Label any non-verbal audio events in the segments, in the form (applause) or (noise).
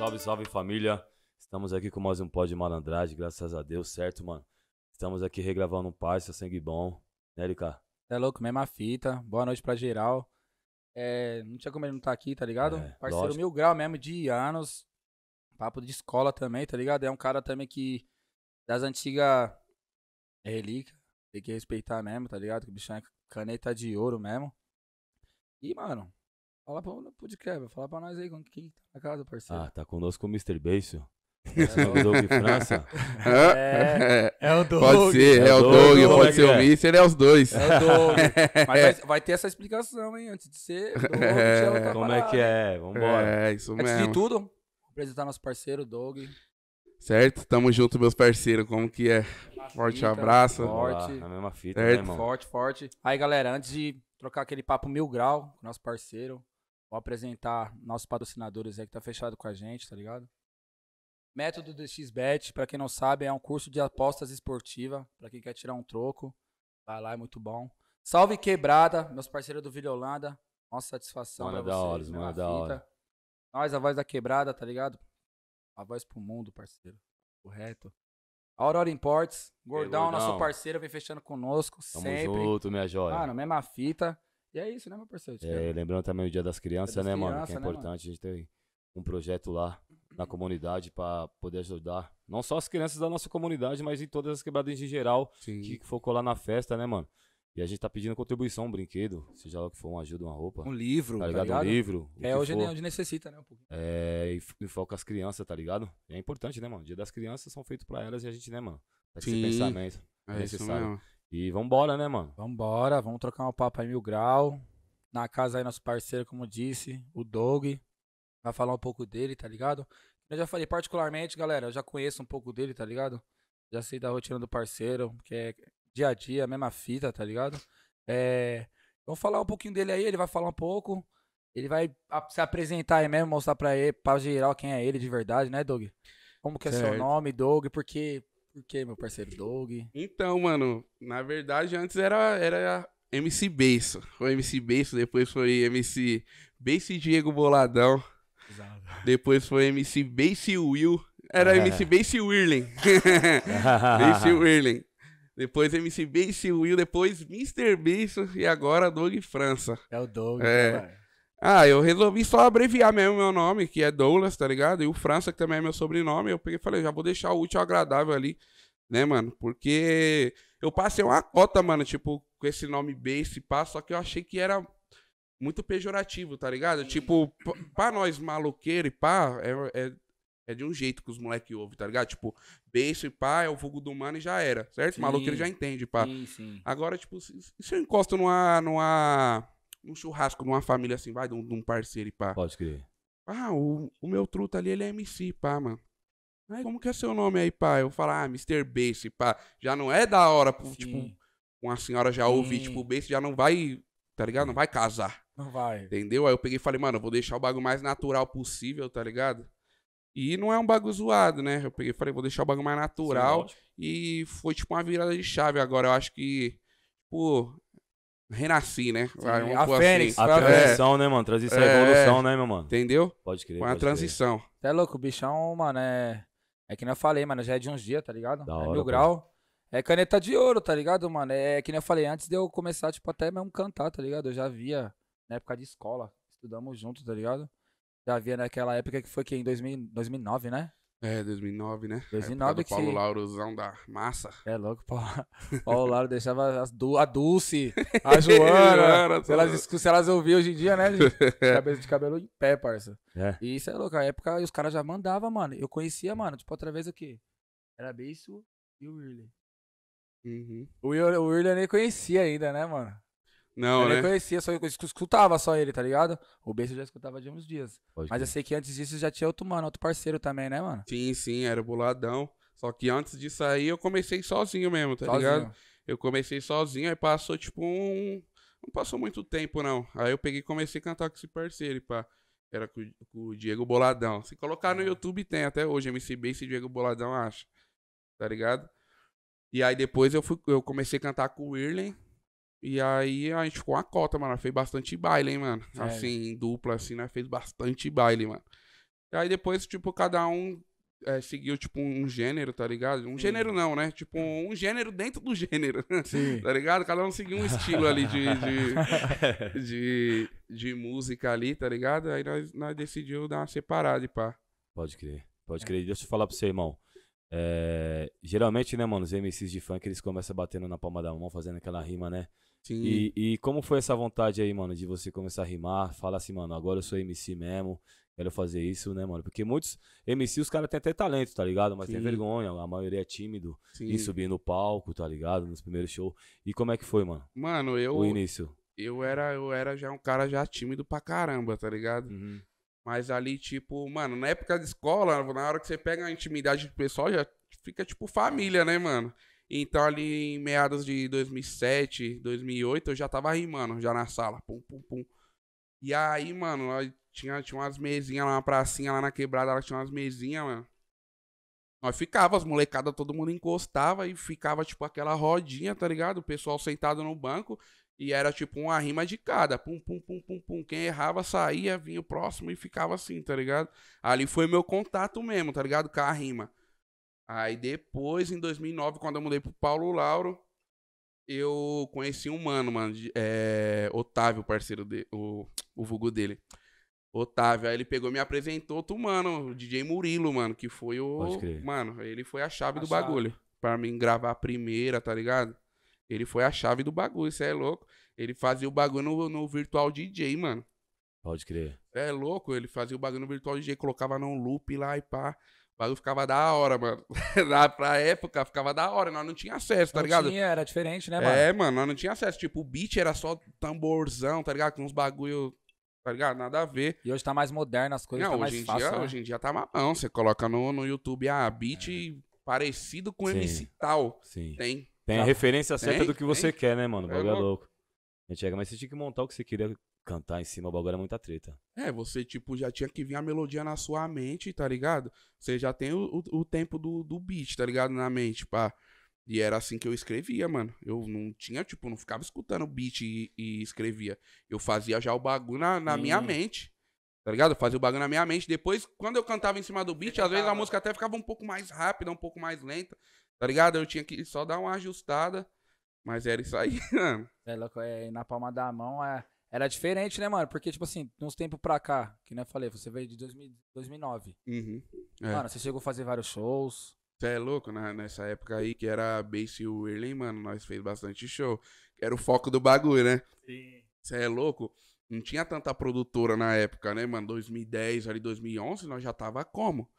Salve, salve família. Estamos aqui com mais um pod de malandragem, graças a Deus, certo, mano? Estamos aqui regravando um parça, sangue bom. Né, Lica? É louco, mesma fita. Boa noite pra geral. É, não tinha como ele não estar tá aqui, tá ligado? É, Parceiro lógico. mil grau mesmo, de anos. Papo de escola também, tá ligado? É um cara também que das antigas é relíquia. Tem que respeitar mesmo, tá ligado? Que o bichão é caneta de ouro mesmo. E, mano, Fala pra, no podcast, fala pra nós aí com quem tá na casa, parceiro. Ah, tá conosco o Mr. Beijo. É, é o Doug França? (laughs) É, é, é o Doug. Pode ser, é, é o Doug, Doug é pode ser é. o Mister, é os dois. É o Doug. (laughs) Mas vai, vai ter essa explicação, hein, antes de ser. Doug, é, como é que é? Vambora. É, isso mesmo. Antes de tudo, vou apresentar nosso parceiro, Doug. Certo? Tamo junto, meus parceiros. Como que é? forte abraço. Forte. Na mesma fita, né, irmão? Forte, forte. Aí, galera, antes de trocar aquele papo mil grau com nosso parceiro, Vou apresentar nossos patrocinadores aí que tá fechado com a gente, tá ligado? Método XBet para quem não sabe, é um curso de apostas esportiva, para quem quer tirar um troco, vai lá, é muito bom. Salve Quebrada, meus parceiros do Vila Holanda, nossa satisfação mano pra vocês, hora, mano da hora. Nós, a voz da quebrada, tá ligado? A voz pro mundo, parceiro. Correto. Aurora Imports, Gordão, Ei, Gordão, nosso parceiro, vem fechando conosco Tamo sempre. Tamo junto, minha joia. Mano, mesma fita. E é isso, né, meu parceiro? É, lembrando também o Dia das Crianças, Dia das né, criança, mano? Que é né, importante. Mano? A gente tem um projeto lá na comunidade para poder ajudar não só as crianças da nossa comunidade, mas em todas as quebradas em geral Sim. que focou lá na festa, né, mano? E a gente tá pedindo contribuição, um brinquedo, seja lá o que for, uma ajuda, uma roupa. Um livro, tá ligado? Tá ligado? Um livro. É, hoje é onde necessita, né? Um pouquinho. É, e, e foca as crianças, tá ligado? E é importante, né, mano? Dia das crianças são feitos para elas e a gente, né, mano? Esse pensamento. É, é necessário. E vambora, né, mano? Vambora, vamos trocar um papo aí mil grau. Na casa aí, nosso parceiro, como disse, o Doug. Vai falar um pouco dele, tá ligado? Eu já falei particularmente, galera, eu já conheço um pouco dele, tá ligado? Já sei da rotina do parceiro, que é dia a dia, mesma fita, tá ligado? É... Vamos falar um pouquinho dele aí, ele vai falar um pouco. Ele vai se apresentar aí mesmo, mostrar pra, ele, pra geral quem é ele de verdade, né, Doug? Como que é certo. seu nome, Doug? Porque por que, meu parceiro Doug? Então, mano, na verdade antes era, era MC Beiço. Foi MC Beiço, depois foi MC Beiço Diego Boladão. Exato. Depois foi MC Beice Will. Era é. MC Beice Whirling. Beice Wirling. Depois MC Beice Will, depois Mr. Beiço e agora Doug França. É o Doug, é. Né, ah, eu resolvi só abreviar mesmo meu nome, que é Douglas, tá ligado? E o França, que também é meu sobrenome. Eu peguei falei, já vou deixar o útil agradável ali, né, mano? Porque eu passei uma cota, mano, tipo, com esse nome B, esse pá, só que eu achei que era muito pejorativo, tá ligado? Tipo, pra nós maloqueiro e pá, é, é, é de um jeito que os moleques ouvem, tá ligado? Tipo, beijo e pá, é o vulgo do mano e já era, certo? Sim. Maloqueiro já entende, pá. Sim, sim. Agora, tipo, se, se eu encosto numa. numa num churrasco numa família assim, vai, de um, de um parceiro e pá. Pode crer. Ah, o, o meu truta ali, ele é MC, pá, mano. Aí, como que é seu nome aí, pá? Eu falo, ah, Mr. Bass, pá. Já não é da hora, tipo, Sim. tipo, uma senhora já ouvir, tipo, o Bass já não vai, tá ligado? Não vai casar. Não vai. Entendeu? Aí eu peguei e falei, mano, eu vou deixar o bagulho mais natural possível, tá ligado? E não é um bagulho zoado, né? Eu peguei e falei, vou deixar o bagulho mais natural. Sim, e foi tipo uma virada de chave agora. Eu acho que, pô, tipo, renasci, né? Sim, a Fênix. Assim. A é. transição, é. né, mano? Transição é evolução, né, meu mano? Entendeu? Pode crer. Foi uma transição. Crer. é louco, o bichão, mano, é. É que nem eu falei, mano, já é de uns dias, tá ligado? Da é hora, mil grau. É caneta de ouro, tá ligado, mano? É que nem eu falei, antes de eu começar, tipo, até mesmo cantar, tá ligado? Eu já via na época de escola, estudamos juntos, tá ligado? Já via naquela época que foi que em 2000, 2009, né? É, 2009, né? 2009 é que... Paulo Laurozão da massa. É louco, Paulo, (laughs) Paulo Lauro deixava as du... a Dulce, (laughs) a Joana, se, elas, se elas ouvir hoje em dia, né? (laughs) Cabeça de cabelo em pé, parça. É. E isso é louco, a época os caras já mandavam, mano. Eu conhecia, mano, tipo, outra vez o quê? Era Beiso e o Willian. Uhum. O Willian nem conhecia ainda, né, mano? Não, eu né? Eu conhecia, só eu escutava só ele, tá ligado? O Bass eu já escutava de uns dias. Pode Mas eu sei que antes disso já tinha outro mano, outro parceiro também, né, mano? Sim, sim, era o boladão. Só que antes disso aí eu comecei sozinho mesmo, tá sozinho. ligado? Eu comecei sozinho, aí passou tipo um. Não passou muito tempo, não. Aí eu peguei e comecei a cantar com esse parceiro, pá. Era com, o Diego Boladão. Se colocar no YouTube tem até hoje, MC Bass e Diego Boladão, acho, Tá ligado? E aí depois eu, fui, eu comecei a cantar com o Irlen, e aí a gente ficou uma cota, mano. Fez bastante baile, hein, mano. É. Assim, em dupla, assim, né? Fez bastante baile, mano. E aí depois, tipo, cada um é, seguiu, tipo, um gênero, tá ligado? Um Sim. gênero não, né? Tipo, um gênero dentro do (laughs) gênero. Né? Sim. tá ligado? Cada um seguiu um estilo ali de, de, (laughs) de, de, música ali, tá ligado? Aí nós, nós decidimos dar uma separada pá. Pode crer, pode crer. Deixa eu falar pra você irmão. É, geralmente, né, mano, os MCs de funk, eles começam batendo na palma da mão, fazendo aquela rima, né? Sim. E, e, como foi essa vontade aí, mano, de você começar a rimar, falar assim, mano, agora eu sou MC mesmo, quero fazer isso, né, mano? Porque muitos MC, os caras têm até talento, tá ligado? Mas Sim. tem vergonha, a maioria é tímido Sim. em subir no palco, tá ligado? Nos primeiros shows. E como é que foi, mano? Mano, eu. O início. Eu era, eu era já um cara já tímido pra caramba, tá ligado? Uhum. Mas ali, tipo, mano, na época de escola, na hora que você pega a intimidade do pessoal, já fica tipo família, né, mano? Então, ali em meados de 2007, 2008, eu já tava rimando, já na sala. Pum, pum, pum. E aí, mano, nós tinha, tinha umas mesinhas lá na pracinha, lá na quebrada, tinha umas mesinhas, mano. Nós ficava, as molecadas, todo mundo encostava e ficava, tipo, aquela rodinha, tá ligado? O pessoal sentado no banco e era, tipo, uma rima de cada. Pum, pum, pum, pum, pum. Quem errava saía, vinha o próximo e ficava assim, tá ligado? Ali foi meu contato mesmo, tá ligado? Com a rima. Aí depois, em 2009, quando eu mudei pro Paulo Lauro, eu conheci um mano, mano, de, é, Otávio, parceiro dele, o, o vulgo dele. Otávio, aí ele pegou e me apresentou outro mano, o DJ Murilo, mano, que foi o. Mano, ele foi a chave a do chave. bagulho. Pra mim gravar a primeira, tá ligado? Ele foi a chave do bagulho, isso é louco. Ele fazia o bagulho no, no Virtual DJ, mano. Pode crer. É louco, ele fazia o bagulho no Virtual DJ, colocava num loop lá e pá bagulho ficava da hora, mano. (laughs) pra época ficava da hora, nós não tinha acesso, tá não ligado? Tinha, era diferente, né, mano? É, mano, nós não tinha acesso. Tipo, o beat era só tamborzão, tá ligado? Com uns bagulho, tá ligado? Nada a ver. E hoje tá mais moderno, as coisas não, tá hoje mais em fácil, Dia, né? Hoje em dia tá mamão. Você coloca no, no YouTube, ah, beat é. parecido com Sim. MC tal. Sim. Tem. Tem a tá. referência certa tem, do que você quer, né, mano? O é bagulho é, é louco. A gente chega, mas você tinha que montar o que você queria cantar em cima o bagulho é muita treta. É, você, tipo, já tinha que vir a melodia na sua mente, tá ligado? Você já tem o, o, o tempo do, do beat, tá ligado? Na mente, pá. E era assim que eu escrevia, mano. Eu não tinha, tipo, não ficava escutando o beat e, e, escrevia. Eu fazia já o bagulho na, na hum. minha mente. Tá ligado? Eu fazia o bagulho na minha mente. Depois, quando eu cantava em cima do beat, às vezes a música até ficava um pouco mais rápida, um pouco mais lenta. Tá ligado? Eu tinha que só dar uma ajustada. Mas era isso aí, (laughs) mano. É louco, é, na palma da mão é. Era diferente, né, mano? Porque, tipo assim, uns tempos pra cá, que nem eu falei, você veio de 2009. Uhum. É. Mano, você chegou a fazer vários shows. Você é louco, né? nessa época aí, que era Bass e o mano, nós fez bastante show. Era o foco do bagulho, né? Sim. Você é louco? Não tinha tanta produtora na época, né, mano? 2010, ali 2011, nós já tava como?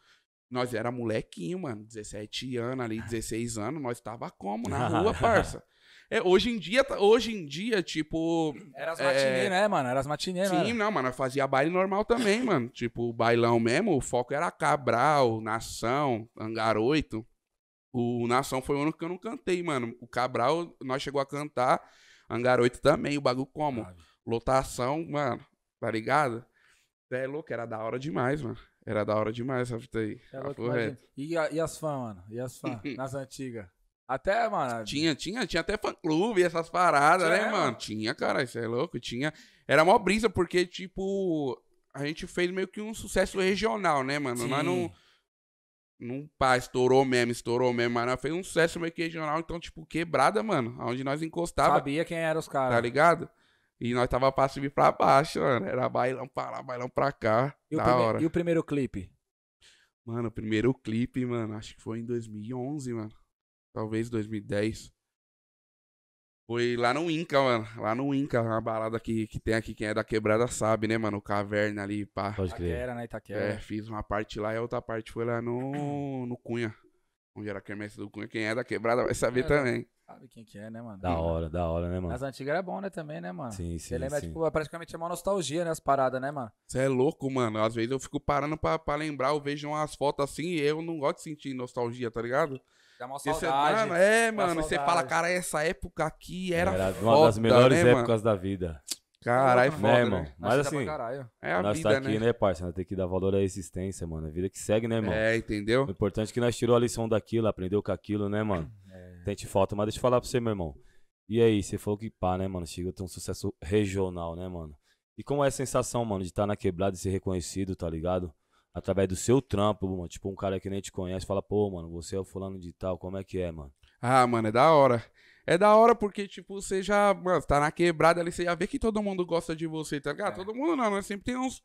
Nós era molequinho, mano, 17 anos ali, 16 (laughs) anos, nós tava como? Na (laughs) rua, parça. É, hoje em dia, tá, hoje em dia, tipo. Era as é... matinê, né, mano? Era as matinê, Sim, mano. não, mano. Fazia baile normal também, (laughs) mano. Tipo, bailão mesmo, o foco era Cabral, Nação, Angaroito. O Nação foi o único que eu não cantei, mano. O Cabral, nós chegou a cantar. Angaroito também, o bagulho como? Lotação, mano, tá ligado? É louco, era da hora demais, mano. Era da hora demais essa fita aí. É louco, e, e, as fãs, mano? E as fãs? (laughs) nas antigas? Até, mano. Tinha, tinha, tinha até fã clube, essas paradas, né, mano? mano? Tinha, cara, isso é louco, tinha. Era mó brisa, porque, tipo, a gente fez meio que um sucesso regional, né, mano? Sim. Nós não. Não, pá, estourou mesmo, estourou mesmo, mas nós fez um sucesso meio que regional, então, tipo, quebrada, mano. Onde nós encostava. Sabia quem eram os caras. Tá ligado? E nós tava pra subir pra baixo, mano. Era bailão pra lá, bailão pra cá. E, da o, prime hora. e o primeiro clipe? Mano, o primeiro clipe, mano, acho que foi em 2011, mano talvez 2010. Foi lá no Inca, mano. Lá no Inca, uma balada que, que tem aqui, quem é da quebrada sabe, né, mano? Caverna ali, pá. Pode crer. Itaquera, né, Itaquera. É, fiz uma parte lá e a outra parte foi lá no, (clears throat) no Cunha. Onde era a quermesse do Cunha. Quem é da quebrada vai saber é, também. Sabe quem que é, né, mano? Da hora, da hora, né, mano? As antigas era bom, né, também, né, mano? Sim, sim, Você lembra, sim. tipo, é praticamente é uma nostalgia, né, as paradas, né, mano? Você é louco, mano. Às vezes eu fico parando pra, pra lembrar, eu vejo umas fotos assim e eu não gosto de sentir nostalgia, tá ligado? Dá uma é- saudade. Você, é, mano, você fala, cara, essa época aqui era, era foda, uma das melhores né, épocas mano? da vida. Caralho, né, foda, né, mano? Mas assim, é a nós tá vida, tá aqui, né, né parça? Nós tem que dar valor à existência, mano. A é vida que segue, né, mano? É, entendeu? O importante é que nós tirou a lição daquilo, aprendeu com aquilo, né, mano? É. Tente falta, mas deixa eu falar pra você, meu irmão. E aí, você falou que pá, né, mano? Chega a ter um sucesso regional, né, mano? E como é a sensação, mano, de estar tá na quebrada e ser reconhecido, tá ligado? através do seu trampo, mano. Tipo, um cara que nem te conhece fala, pô, mano, você é o fulano de tal, como é que é, mano? Ah, mano, é da hora. É da hora porque, tipo, você já, mano, tá na quebrada ali, você já vê que todo mundo gosta de você, tá ligado? É. Todo mundo não, mas né? sempre tem uns,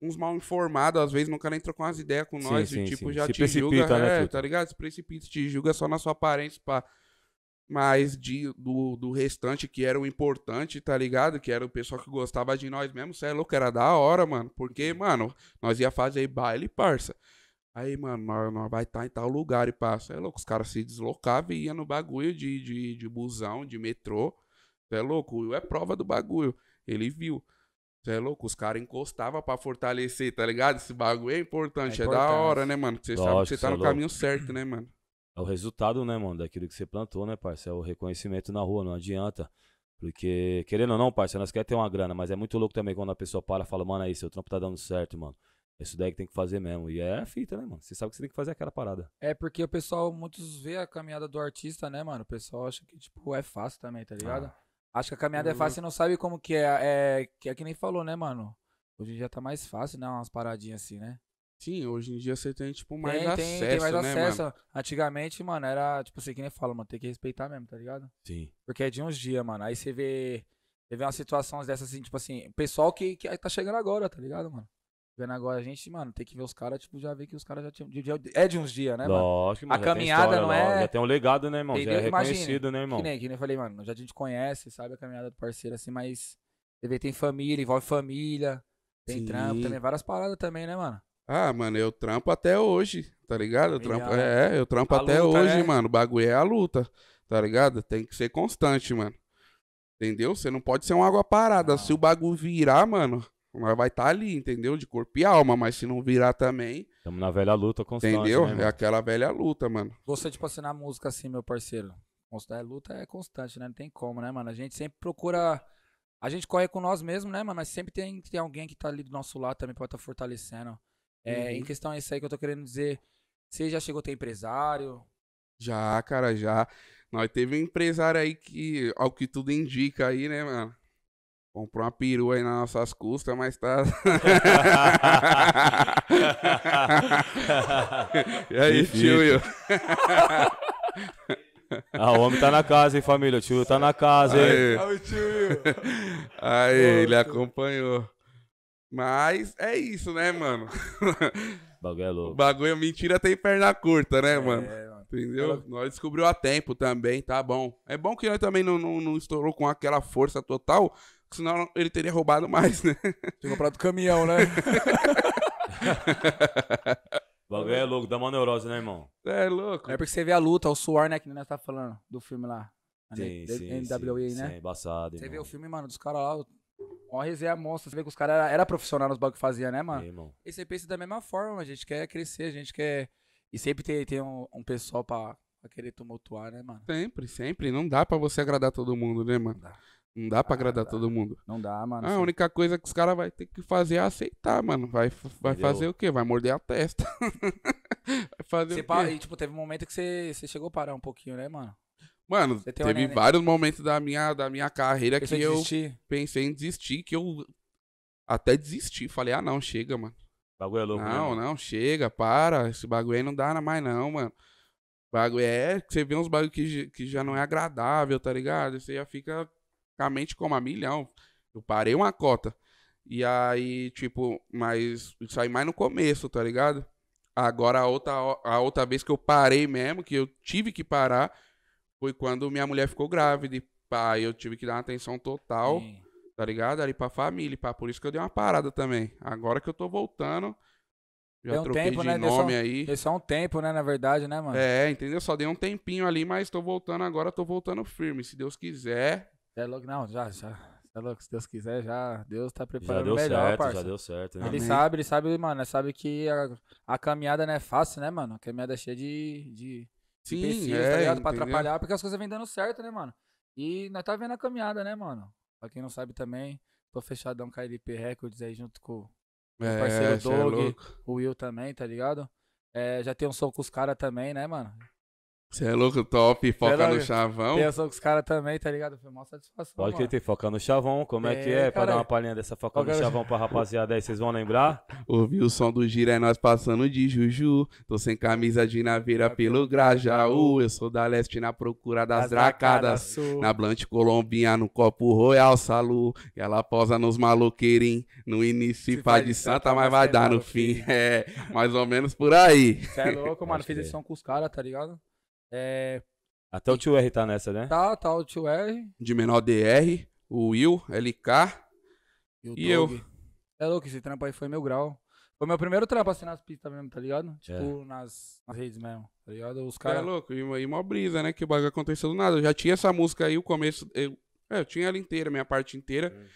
uns mal informados, às vezes nunca nem com umas ideias com nós, sim, e, tipo, sim. já se te julga, né, é, tá ligado? Se precipita, te julga só na sua aparência, pá. Pra mas de, do, do restante que era o importante, tá ligado? Que era o pessoal que gostava de nós mesmo, cê é louco, era da hora, mano. Porque, mano, nós ia fazer baile, parça. Aí, mano, nós, nós vai estar tá em tal lugar e passa. É louco, os caras se deslocavam e iam no bagulho de, de, de busão, de metrô. Cê é louco, é prova do bagulho. Ele viu. Cê é louco, os caras encostavam pra fortalecer, tá ligado? Esse bagulho é importante, é, é da hora, né, mano? Você sabe que você tá é no caminho certo, né, mano? É o resultado, né, mano, daquilo que você plantou, né, parceiro? É o reconhecimento na rua, não adianta. Porque, querendo ou não, parceiro, nós queremos ter uma grana, mas é muito louco também quando a pessoa para e fala, mano, aí, é seu trampo tá dando certo, mano. É isso daí que tem que fazer mesmo. E é a fita, né, mano? Você sabe que você tem que fazer aquela parada. É, porque o pessoal, muitos vê a caminhada do artista, né, mano? O pessoal acha que, tipo, é fácil também, tá ligado? Ah. Acho que a caminhada é uhum. é fácil e não sabe como que é, é. Que é que nem falou, né, mano? Hoje em dia tá mais fácil, né? Umas paradinhas assim, né? Sim, hoje em dia você tem, tipo, mais tem, acesso, tem, tem mais né, acesso. Mano? Antigamente, mano, era, tipo, assim, que nem fala, mano, tem que respeitar mesmo, tá ligado? Sim. Porque é de uns dias, mano. Aí você vê, você vê umas situações dessas, assim, tipo assim, o pessoal que, que tá chegando agora, tá ligado, mano? Vendo agora a gente, mano, tem que ver os caras, tipo, já ver que os caras já tinham. É de uns dias, né, mano? Lógico, mano. A caminhada história, não é. Já tem um legado, né, irmão? já é reconhecido, imagine, né, irmão? Que nem, que nem eu falei, mano, já a gente conhece, sabe a caminhada do parceiro, assim, mas. Você vê, tem família, envolve família, tem Sim. trampo também, várias paradas também, né, mano? Ah, mano, eu trampo até hoje, tá ligado? Eu trampo, é, eu trampo a até luta, hoje, é mano. O bagulho é a luta, tá ligado? Tem que ser constante, mano. Entendeu? Você não pode ser uma água parada. Não. Se o bagulho virar, mano, vai estar tá ali, entendeu? De corpo e alma, mas se não virar também. Estamos na velha luta constante. Né, entendeu? Né, é aquela velha luta, mano. Você, tipo assim, na música, assim, meu parceiro. Constante, é, luta é constante, né? Não tem como, né, mano? A gente sempre procura. A gente corre com nós mesmos, né, mano? Mas sempre tem, tem alguém que tá ali do nosso lado também pra estar tá fortalecendo. É, uhum. Em questão a isso aí que eu tô querendo dizer, você já chegou a ter empresário? Já, cara, já. Nós teve um empresário aí que, ao que tudo indica aí, né, mano? Comprou uma perua aí nas nossas custas, mas tá. (laughs) (laughs) e aí, tio? Ah, o homem tá na casa, hein, família? O tio tá na casa, hein? Aí, aí ele acompanhou. Mas é isso, né, mano? bagulho é louco. bagulho, é mentira tem perna curta, né, é, mano? mano? Entendeu? Nós descobriu a tempo também, tá bom. É bom que nós também não, não, não estourou com aquela força total, senão ele teria roubado mais, né? Tinha comprado caminhão, né? (laughs) bagulho é louco, dá uma neurose, né, irmão? É louco. É porque você vê a luta, o suor, né, que nós tá falando do filme lá. Sim, sim, NWA, sim, né? Sim, é embaçado, Você irmão. vê o filme, mano, dos caras lá, Ó, resenha monstro. Você vê que os caras eram era profissionais nos bagulho que fazia, né, mano? É, irmão. E você pensa da mesma forma, a gente quer crescer, a gente quer. E sempre tem, tem um, um pessoal pra, pra, querer tumultuar, né, mano? Sempre, sempre. Não dá pra você agradar todo mundo, né, mano? Não dá. Não dá pra ah, agradar dá. todo mundo. Não dá, mano. Ah, a única coisa que os caras vão ter que fazer é aceitar, mano. Vai, vai fazer o quê? Vai morder a testa. (laughs) vai fazer você o quê? e, tipo, teve um momento que você, você chegou a parar um pouquinho, né, mano? Mano, teve neném. vários momentos da minha, da minha carreira que eu desistir? pensei em desistir, que eu até desisti. Falei, ah, não, chega, mano. bagulho é louco, né, Não, né? não, chega, para. Esse bagulho aí não dá mais, não, mano. Bagulho é. Você vê uns bagulho que, que já não é agradável, tá ligado? Você já fica com a mente como a milhão. Eu parei uma cota. E aí, tipo, mas isso aí mais no começo, tá ligado? Agora, a outra, a outra vez que eu parei mesmo, que eu tive que parar, foi quando minha mulher ficou grávida. pai. pá, eu tive que dar uma atenção total, Sim. tá ligado? Ali pra família, pá. Por isso que eu dei uma parada também. Agora que eu tô voltando. Já um troquei tempo, de né? nome só, aí. Deu só um tempo, né? Na verdade, né, mano? É, entendeu? Só dei um tempinho ali, mas tô voltando agora, tô voltando firme. Se Deus quiser. É louco, não, já, já. É louco, se Deus quiser, já. Deus tá preparando já deu melhor, certo, parça. Já deu certo, né? Ele Amém. sabe, ele sabe, mano, ele sabe que a, a, caminhada não é fácil, né, mano? A caminhada é cheia de, de se Sim, é, tá ligado? Pra entendeu? atrapalhar, porque as coisas vêm dando certo, né, mano? E nós tá vendo a caminhada, né, mano? Pra quem não sabe também, tô fechadão com a LP Records aí junto com o é, parceiro é Doug, é o Will também, tá ligado? É, já tem um som com os caras também, né, mano? Você é louco, top, foca no chavão. Pensou com os caras também, tá ligado? Foi uma satisfação. Pode que tem, foca no chavão. Como é, é que é? Cara, é, pra dar uma palhinha dessa foca no chavão pra rapaziada aí, vocês vão lembrar? Ouvi o som do gira, é nós passando de Juju. Tô sem camisa de naveira pelo Grajaú. Eu sou da leste na procura das dracadas. na blanche Colombinha, no copo Royal Salu. E ela posa nos maloqueirim. No início se faz de santa, mas vai dar no fim. (laughs) É, mais ou menos por aí. Você é louco, mano. Fiz esse som com os caras, tá ligado? É, Até o tio R tá nessa, né? Tá, tá o tio R. De menor DR, o Will, LK e, e eu. É louco, esse trampo aí foi meu grau. Foi meu primeiro trampo assim nas pistas mesmo, tá ligado? É. Tipo, é. nas, nas, redes mesmo, tá ligado? Os é cara. É louco, e, e uma brisa, né? Que o bagulho aconteceu do nada. Eu já tinha essa música aí, o começo. Eu, é, eu tinha ela inteira, minha parte inteira. Hum.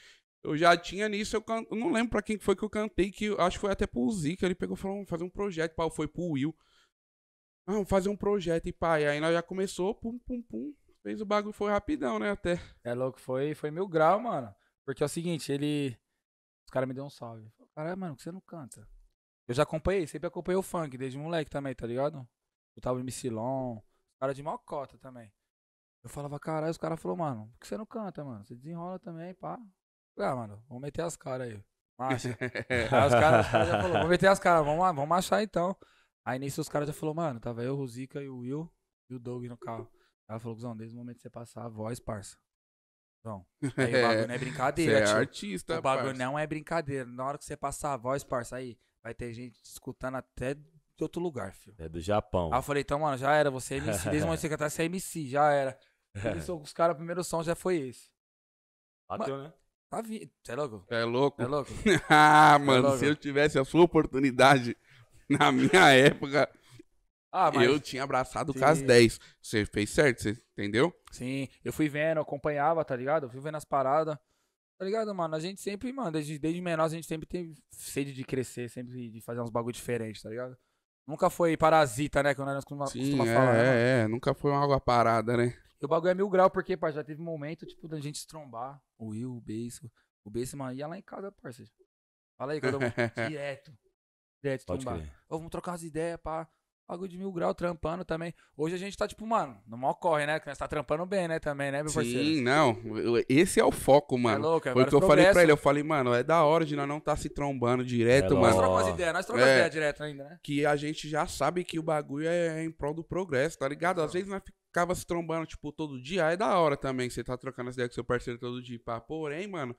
Eu já tinha nisso, eu, can... eu, não lembro pra quem foi que eu cantei, que acho que foi até pro Zica. Ele pegou e falou, vamos fazer um projeto. Pau, foi pro Will. Ah, vamos fazer um projeto e pai. Aí nós já começou, pum, pum, pum. Fez o bagulho, foi rapidão, né? Até. É louco, foi, foi mil grau, mano. Porque é o seguinte, ele. Os caras me deu um salve. Caralho, mano, que você não canta? Eu já acompanhei, sempre acompanhei o funk, desde moleque também, tá ligado? Eu tava em Micilon, os caras de mocota também. Eu falava, caralho, os caras falaram, mano, por que você não canta, mano? Você desenrola também, pá. Ah, mano, vamos meter as caras aí. Macha. (laughs) aí os caras cara já falaram, vamos meter as caras, vamos, vamos marchar então. Aí nisso os caras já falaram, mano, tava eu, o Zica e o Will e o Doug no carro. Ela falou, Zão, desde o momento que você passar a voz, parça. Zão, aí o bagulho (laughs) é. não é brincadeira, é artista, O bagulho parça. não é brincadeira. Na hora que você passar a voz, parça, aí vai ter gente escutando até de outro lugar, filho. É do Japão. Aí eu falei, então, mano, já era, você é MC. Desde o momento que você cantar, você é MC, já era. Começou (laughs) com os caras, o primeiro som já foi esse. Bateu, né? Tá vindo. Você é louco? É louco. É louco. (laughs) ah, é mano, é louco. se eu tivesse a sua oportunidade (laughs) Na minha época, ah, mas... eu tinha abraçado o caso 10. Você fez certo, você entendeu? Sim, eu fui vendo, acompanhava, tá ligado? Eu fui vendo as paradas. Tá ligado, mano? A gente sempre, mano, desde, desde menor a gente sempre teve sede de crescer, sempre de fazer uns bagulho diferente, tá ligado? Nunca foi parasita, né? Que nós costumamos costuma, Sim, costuma é, falar. É, né, é, nunca foi uma água parada, né? E o bagulho é mil grau, porque, pai, já teve momento, tipo, da gente trombar. O Will, o Beijo. O Beijo, mano, ia lá em casa, parceiro. Fala aí, quando (laughs) eu direto ideia de tombar. trombar. vamos trocar as ideias, pá. Algo de mil grau, trampando também. Hoje a gente tá, tipo, mano, no ocorre corre, né? Que nós tá trampando bem, né, também, né, meu Sim, parceiro? Sim, não. Esse é o foco, tá mano. É louco, é Foi o que eu falei pra ele. Eu falei, mano, é da hora de nós não tá se trombando direto, é mano. Nós trocamos ideia, ideias, nós trocamos é, ideia direto ainda, né? Que a gente já sabe que o bagulho é em prol do progresso, tá ligado? Às vezes nós ficava se trombando, tipo, todo dia. Aí é da hora também, você tá trocando as ideias com seu parceiro todo dia, pá. Porém, mano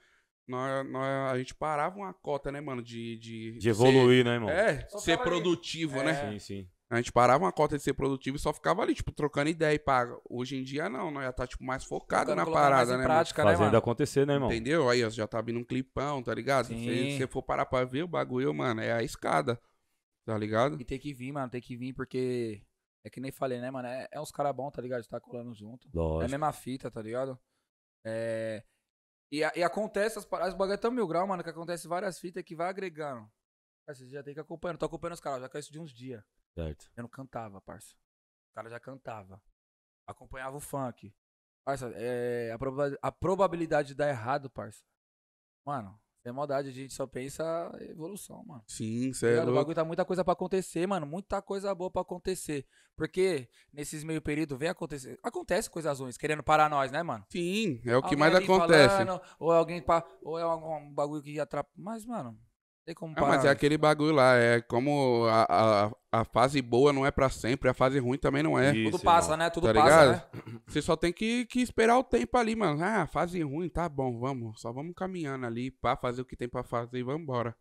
nós, nós, a gente parava uma cota, né, mano? De, de, de evoluir, ser, né, irmão? É, só ser produtivo, ali. né? É. Sim, sim. A gente parava uma cota de ser produtivo e só ficava ali, tipo, trocando ideia e paga. Hoje em dia, não, nós já tá, tipo, mais focado na parada, né? Prática, né, mano? Fazendo né, acontecer, né, irmão? Entendeu? Aí, ó, já tá vindo um clipão, tá ligado? Sim. Se você for parar pra ver o bagulho, mano, é a escada, tá ligado? E tem que vir, mano, tem que vir, porque é que nem falei, né, mano? É, é uns caras bons, tá ligado? De tá colando junto. Lógico. É a mesma fita, tá ligado? É. E, e acontece as paradas, o bagulho é tão mil grau, mano, que acontece várias fitas que vai agregando. você já tem que acompanhar. Eu tô acompanhando os caras, já caiu isso de uns dias. Certo. Eu não cantava, parça. O cara já cantava. Acompanhava o funk. Parça, é, a, proba a probabilidade de dar errado, parça. Mano, é maldade, a gente só pensa evolução, mano. Sim, sério. Tá é o bagulho tá muita coisa pra acontecer, mano. Muita coisa boa pra acontecer. Porque nesses meio período vem acontecer. Acontece coisas ruins, querendo parar nós, né, mano? Sim, é o que alguém mais acontece. Falando, ou alguém. Pa... Ou é algum um bagulho que atrapalha. Mas, mano, tem como parar. Ah, mas é aquele bagulho lá, é como a, a, a, fase boa não é pra sempre, a fase ruim também não é. Isso, Tudo passa, irmão. né? Tudo tá passa, ligado? né? (clears throat) Você só tem que, que esperar o tempo ali, mano. Ah, fase ruim, tá bom, vamos. Só vamos caminhando ali pra fazer o que tem pra fazer e vambora.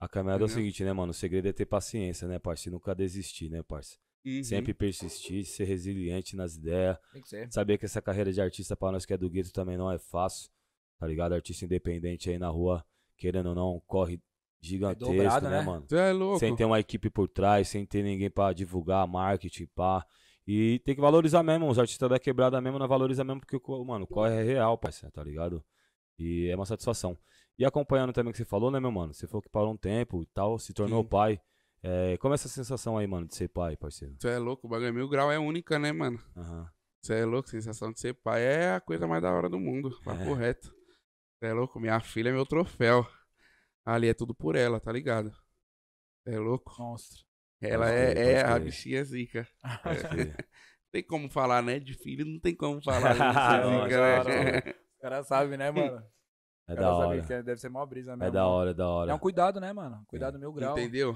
A caminhada é, é o seguinte, né, mano? O segredo é ter paciência, né, parceiro? Nunca desistir, né, parceiro? Uhum. Sempre persistir, ser resiliente nas ideias. Que saber que essa carreira de artista pra nós que é do gueto também não é fácil. Tá ligado? Artista independente aí na rua, querendo ou não, corre gigantesco, é dobrado, né, né, mano? Você é louco. Sem ter uma equipe por trás, sem ter ninguém para divulgar, marketing, pá. E tem que valorizar mesmo, os artistas da quebrada mesmo não valoriza mesmo, porque, mano, corre é real, parceiro, tá ligado? E é uma satisfação. E acompanhando também o que você falou, né, meu mano? Você falou que parou um tempo e tal, se tornou Sim. pai. É, como é essa sensação aí, mano, de ser pai, parceiro? Você é louco, o bagulho é mil grau é única, né, mano? Você uhum. é louco, sensação de ser pai é a coisa mais da hora do mundo, tá é. correto. Você é louco, minha filha é meu troféu. Ali é tudo por ela, tá ligado? É louco? Monstro. Ela é, é a bichinha zica. (laughs) (laughs) tem como falar, né? De filho não tem como falar. (laughs) Né? Zica, né? O cara sabe, né, mano? É da hora. Que é, deve ser mó brisa é mesmo. É da hora, é da hora. É um cuidado, né, mano? Cuidado é. meu grau. Entendeu?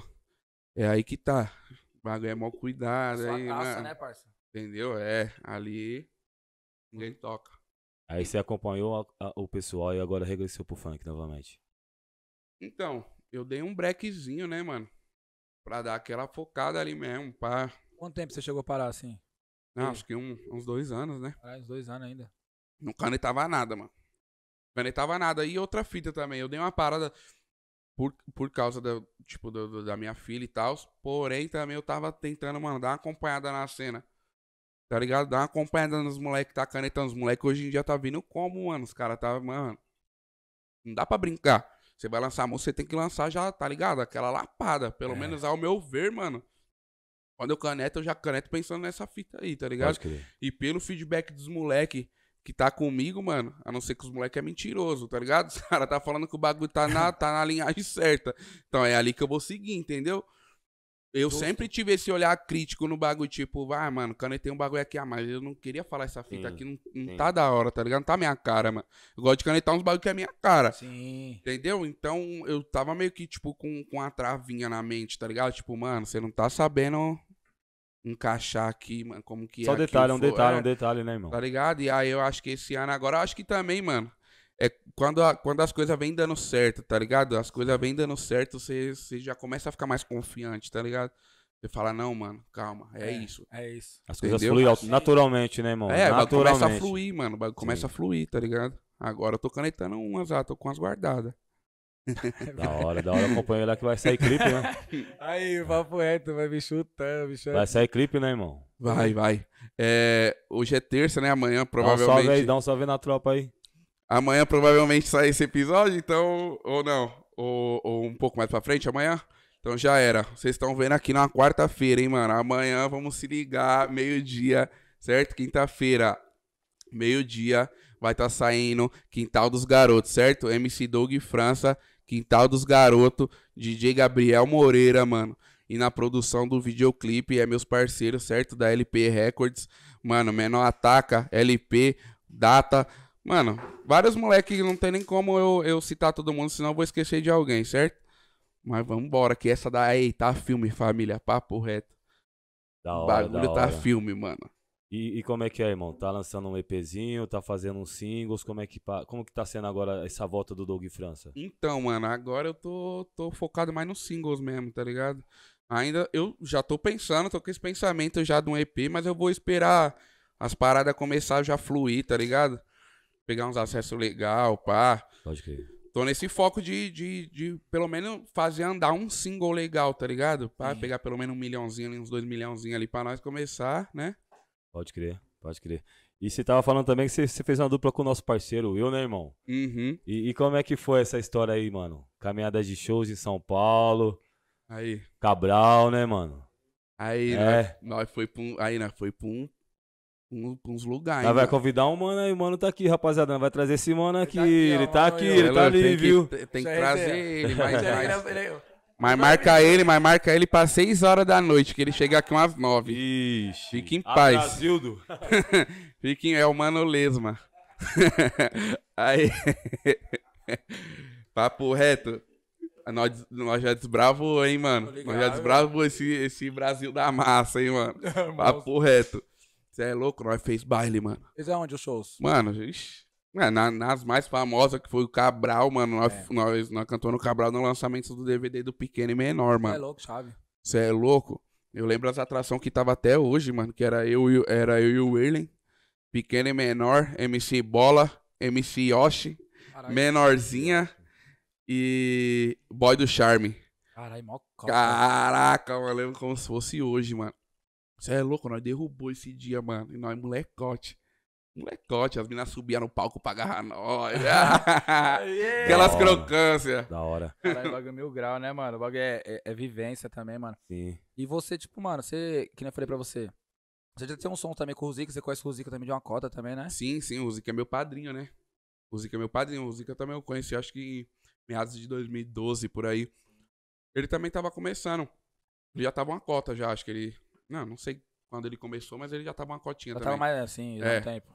É aí que tá. O bagulho é mó cuidado. Sua aí, né? taça, mano. né, parça? Entendeu? É. Ali ninguém toca. Aí você acompanhou a, a, o pessoal e agora regressou pro funk novamente. Então, eu dei um brequezinho, né, mano? Pra dar aquela focada ali mesmo, pá. Quanto tempo você chegou a parar assim? Não, acho que um, uns dois anos, né? Ah, uns dois anos ainda. Não canetava nada, mano. Canetava nada. E outra fita também. Eu dei uma parada por, por causa da, tipo, da minha filha e tal. Porém, também eu tava tentando, mano, dar uma acompanhada na cena. Tá ligado? Dar uma acompanhada nos moleques, tá canetando os moleques. Hoje em dia tá vindo como, mano? Os caras tá, mano. Não dá pra brincar. Você vai lançar a música, você tem que lançar já, tá ligado? Aquela lapada. Pelo é. menos ao meu ver, mano. Quando eu caneto, eu já caneto pensando nessa fita aí, tá ligado? Pode crer. E pelo feedback dos moleque que tá comigo, mano, a não ser que os moleque é mentiroso, tá ligado? (laughs) Os cara tá falando que o bagulho tá na, tá na linhagem certa. Então é ali que eu vou seguir, entendeu? Eu sempre tive esse olhar crítico no bagulho, tipo, ah, mano, canetei um bagulho aqui a ah, mais. Eu não queria falar essa fita sim, aqui, não, não tá da hora, tá ligado? Não tá minha cara, mano. Eu gosto de canetar uns bagulho que é minha cara. Sim. Entendeu? Então eu tava meio que, tipo, com, com a travinha na mente, tá ligado? Tipo, mano, você não tá sabendo encaixar aqui, mano, como que Só é. Só detalhe, um detalhe, é, um detalhe, né, irmão? Tá ligado? E aí eu acho que esse ano agora, acho que também, mano é quando, a, quando as coisas vêm dando certo, tá ligado? As coisas vêm dando certo, você, você já começa a ficar mais confiante, tá ligado? Você fala, não, mano, calma, é, é isso. É isso. As coisas fluem é. naturalmente, né, irmão? É, naturalmente. começa a fluir, mano. Começa Sim. a fluir, tá ligado? Agora eu tô canetando umas lá, ah, tô com as guardadas. (laughs) Da hora, da hora acompanha lá que vai sair clipe, né? (laughs) Aí, papo reto, vai me chutando, bicho. Vai sair clipe, né, irmão? Vai, vai. É, hoje é terça, né? Amanhã, provavelmente. Dá um salve aí, dá um salve na tropa aí. Amanhã provavelmente sai esse episódio, então. Ou não. Ou, ou um pouco mais pra frente, amanhã. Então já era. Vocês estão vendo aqui na quarta-feira, hein, mano? Amanhã vamos se ligar, meio-dia, certo? Quinta-feira, meio-dia, vai estar tá saindo Quintal dos Garotos, certo? MC Doug França, Quintal dos Garotos, DJ Gabriel Moreira, mano. E na produção do videoclipe é meus parceiros, certo? Da LP Records. Mano, Menor Ataca, LP, Data. Mano, vários moleques não tem nem como eu, eu citar todo mundo, senão eu vou esquecer de alguém, certo? Mas vamos que essa daí tá filme, família. Papo reto. Da hora, bagulho da tá hora. tá filme, mano. E, e, como é que é, irmão? Tá lançando um EPzinho, tá fazendo uns singles, como é que, como que tá sendo agora essa volta do Doug França? Então, mano, agora eu tô, tô focado mais nos singles mesmo, tá ligado? Ainda, eu já tô pensando, tô com esse pensamento já de um EP, mas eu vou esperar as paradas começar a já fluir, tá ligado? pegar uns acessos legal, pá. Pode crer. Tô nesse foco de, de, de pelo menos fazer andar um single legal, tá ligado? Pra Sim. Uhum. pegar pelo menos um milhãozinho ali, uns dois milhãozinhos ali pra nós começar, né? Pode crer, pode crer. E você tava falando também que você, fez uma dupla com o nosso parceiro, eu, né, irmão? Uhum. E, e, como é que foi essa história aí, mano? Caminhada de shows em São Paulo. Aí. Cabral, né, mano? Aí, é. nós, nós foi pra um, aí né, foi pra um uns lugares. Ela vai convidar um mano aí, o mano tá aqui, rapaziada. vai trazer esse mano tá aqui. Ele tá aqui, ó, ele, tá aqui, ele, ele tá ali, viu? Que, tem que trazer ele, mas, é, é mas, marca né? ele, mas marca ele pra 6 horas da noite, que ele chega aqui umas 9. Ixi. Fique em paz. Brasildo. (laughs) Fique em, é o mano lesma. (laughs) Aí. (laughs) Papo reto. Nós, nós já desbravou, hein, mano? Ligado, nós já desbravou esse, esse Brasil da massa, hein, mano? Papo reto. Você é louco, nós fez baile, mano. é aonde os shows? Mano, ixi. É, na, nas mais famosas, que foi o Cabral, mano. Nós, é. nós, nós cantamos no Cabral no lançamento do DVD do Pequeno e Menor, é mano. Você é louco, chave. Você é louco? Eu lembro as atrações que tava até hoje, mano. Que era eu, era eu e o Willen. Pequeno e Menor, MC Bola, MC Yoshi, Caralho. Menorzinha e Boy do Charme. Caralho, mó copa. Né? Caraca, mano. Eu lembro como se fosse hoje, mano. Você é louco, nós derrubou esse dia, mano. E nós, molecote. Molecote, as meninas subiam no palco pra agarrar nós. (laughs) (laughs) Aquelas crocâncias. Da hora. Caralho, bagulho é mil grau, né, mano? O bagulho é, é, é, vivência também, mano. Sim. E você, tipo, mano, você, que nem eu falei pra você, você já tem um som também com o Zica, você conhece o Zica também de uma cota também, né? Sim, sim, o Zica é meu padrinho, né? O Zica é meu padrinho, o Zica também eu conheci, acho que em meados de 2012, por aí. Ele também tava começando. Ele já tava uma cota já, acho que ele não, não sei quando ele começou, mas ele já tava uma cotinha já também. tava mais assim, já é. tempo.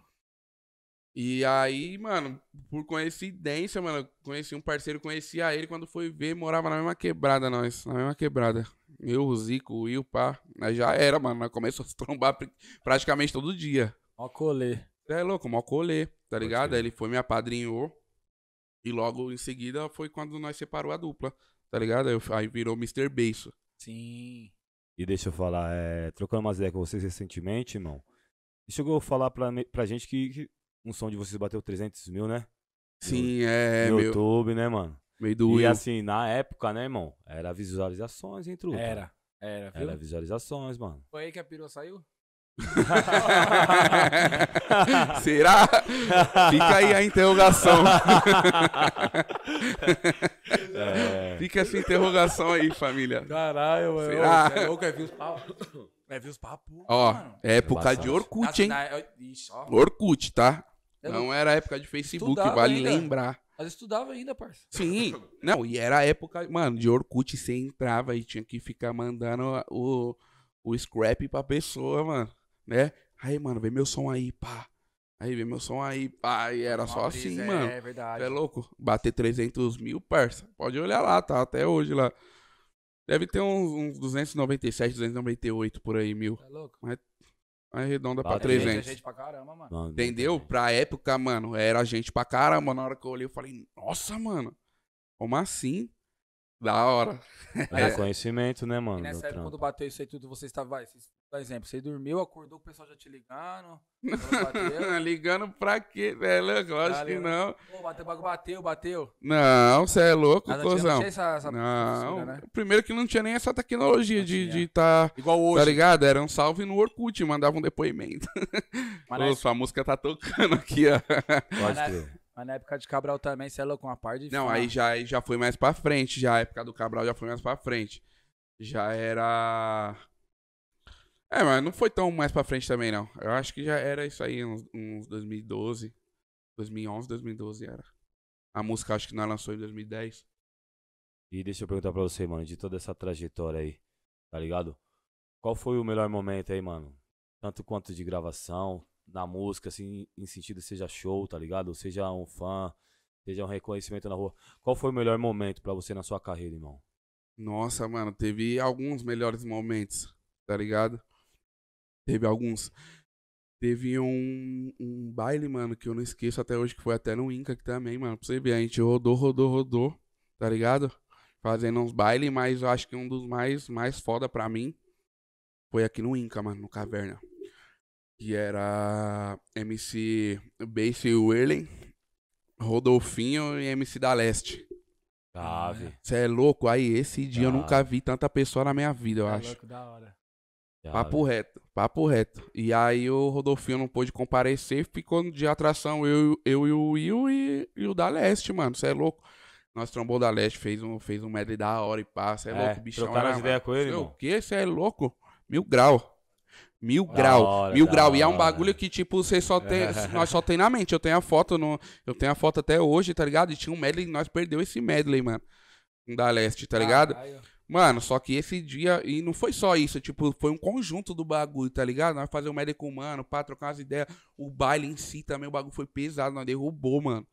E aí, mano, por coincidência, mano, conheci um parceiro, conhecia ele quando foi ver, morava na mesma quebrada nós, na mesma quebrada. Eu, o Zico, o Will, pá, nós já era, mano, nós começamos a se trombar pr praticamente todo dia. Mó colê. É louco, mó colê, tá ligado? Aí ele foi me apadrinhou e logo em seguida foi quando nós separou a dupla, tá ligado? Aí virou Mr. Beiço. Sim. E deixa eu falar, é, trocando umas ideias com vocês recentemente, irmão. E chegou a falar pra, pra gente que, que um som de vocês bateu 300 mil, né? Sim, no, é. No meu... YouTube, né, mano? Meio do E Will. assim, na época, né, irmão? Era visualizações, entre outros. Era, era, viu? Era visualizações, mano. Foi aí que a perua saiu? (laughs) Será? Fica aí a interrogação. (laughs) (laughs) é. Fica essa interrogação aí, família. Caralho, mano. Será? É, é louco, é vir os papos. É vir os papos. Ó, mano. É época de Orkut, hein? Orkut, tá? Eu não era época de Facebook, vale ainda. lembrar. Mas estudava ainda, parça. Sim. Não, e era a época, mano, de Orkut, você entrava e tinha que ficar mandando o, o scrap pra pessoa, mano. Né? Aí, mano, vem meu som aí, pá. Aí veio meu som aí, pai, era Uma só brisa, assim, é, mano. É verdade. é louco? Bater 300 mil, parça. Pode olhar lá, tá? Até hoje lá. Deve ter uns, uns 297, 298 por aí mil. É louco? Mas arredonda é pra 300. É gente pra caramba, mano. Mano, Entendeu? Gente. Pra época, mano, era gente pra caramba. Na hora que eu olhei, eu falei, nossa, mano. Como assim? Da hora. É, é. (laughs) conhecimento, né, mano? E nessa época, trampo. quando bateu isso aí tudo, vocês estavam. Vocês por exemplo. Você dormiu, acordou, o pessoal já te ligando. (laughs) ligando pra quê, velho? Eu acho que não. Pô, bateu, bateu, bateu. Não, você é louco, Mas ah, cozão. Não, essa, essa não. Possível, né? primeiro que não tinha nem essa tecnologia de estar. Tá, Igual tá hoje. Tá ligado? Era um salve no Orkut, mandava um depoimento. Pô, (laughs) sua música tá tocando aqui, ó. Pode crer. Mas na época de Cabral também, você é louco, uma parte de. Não, aí já, aí já foi mais pra frente. Já a época do Cabral já foi mais pra frente. Já era. É, mas não foi tão mais pra frente também, não. Eu acho que já era isso aí, uns, uns 2012. 2011, 2012 era. A música acho que não lançou em 2010. E deixa eu perguntar pra você, mano, de toda essa trajetória aí, tá ligado? Qual foi o melhor momento aí, mano? Tanto quanto de gravação, na música, assim, em sentido seja show, tá ligado? Ou seja um fã, seja um reconhecimento na rua. Qual foi o melhor momento para você na sua carreira, irmão? Nossa, mano, teve alguns melhores momentos, tá ligado? Teve alguns. Teve um, um baile, mano, que eu não esqueço até hoje, que foi até no Inca que também, mano. Pra você ver, a gente rodou, rodou, rodou, tá ligado? Fazendo uns bailes, mas eu acho que um dos mais, mais foda pra mim foi aqui no Inca, mano, no Caverna. Que era MC Base Whirling, Rodolfinho e MC da Leste. Você é louco? Aí, esse dia da eu nunca hora. vi tanta pessoa na minha vida, eu é acho. Louco, da hora. Papo reto, papo reto. E aí o Rodolfinho não pôde comparecer, ficou de atração eu, eu e o Will e, o da Leste, mano. Você é louco. Nós trombou da Leste, fez um, fez um medley da hora e passa. é, é, louco, bichão. Trocaram as ideias com ele, é mano. O que? Você é louco? Mil grau. Mil grau, hora, mil grau. Hora, e é um bagulho que, tipo, você só tem. (laughs) nós só tem na mente. Eu tenho a foto, no, eu tenho a foto até hoje, tá ligado? E tinha um medley, nós perdeu esse medley, mano. Um da Leste, tá ligado? Caralho. Mano, só que esse dia, e não foi só isso, tipo, foi um conjunto do bagulho, tá ligado? Nós fazer um médico humano, pra trocar umas ideias. O baile em si também, o bagulho foi pesado, nós derrubou, mano.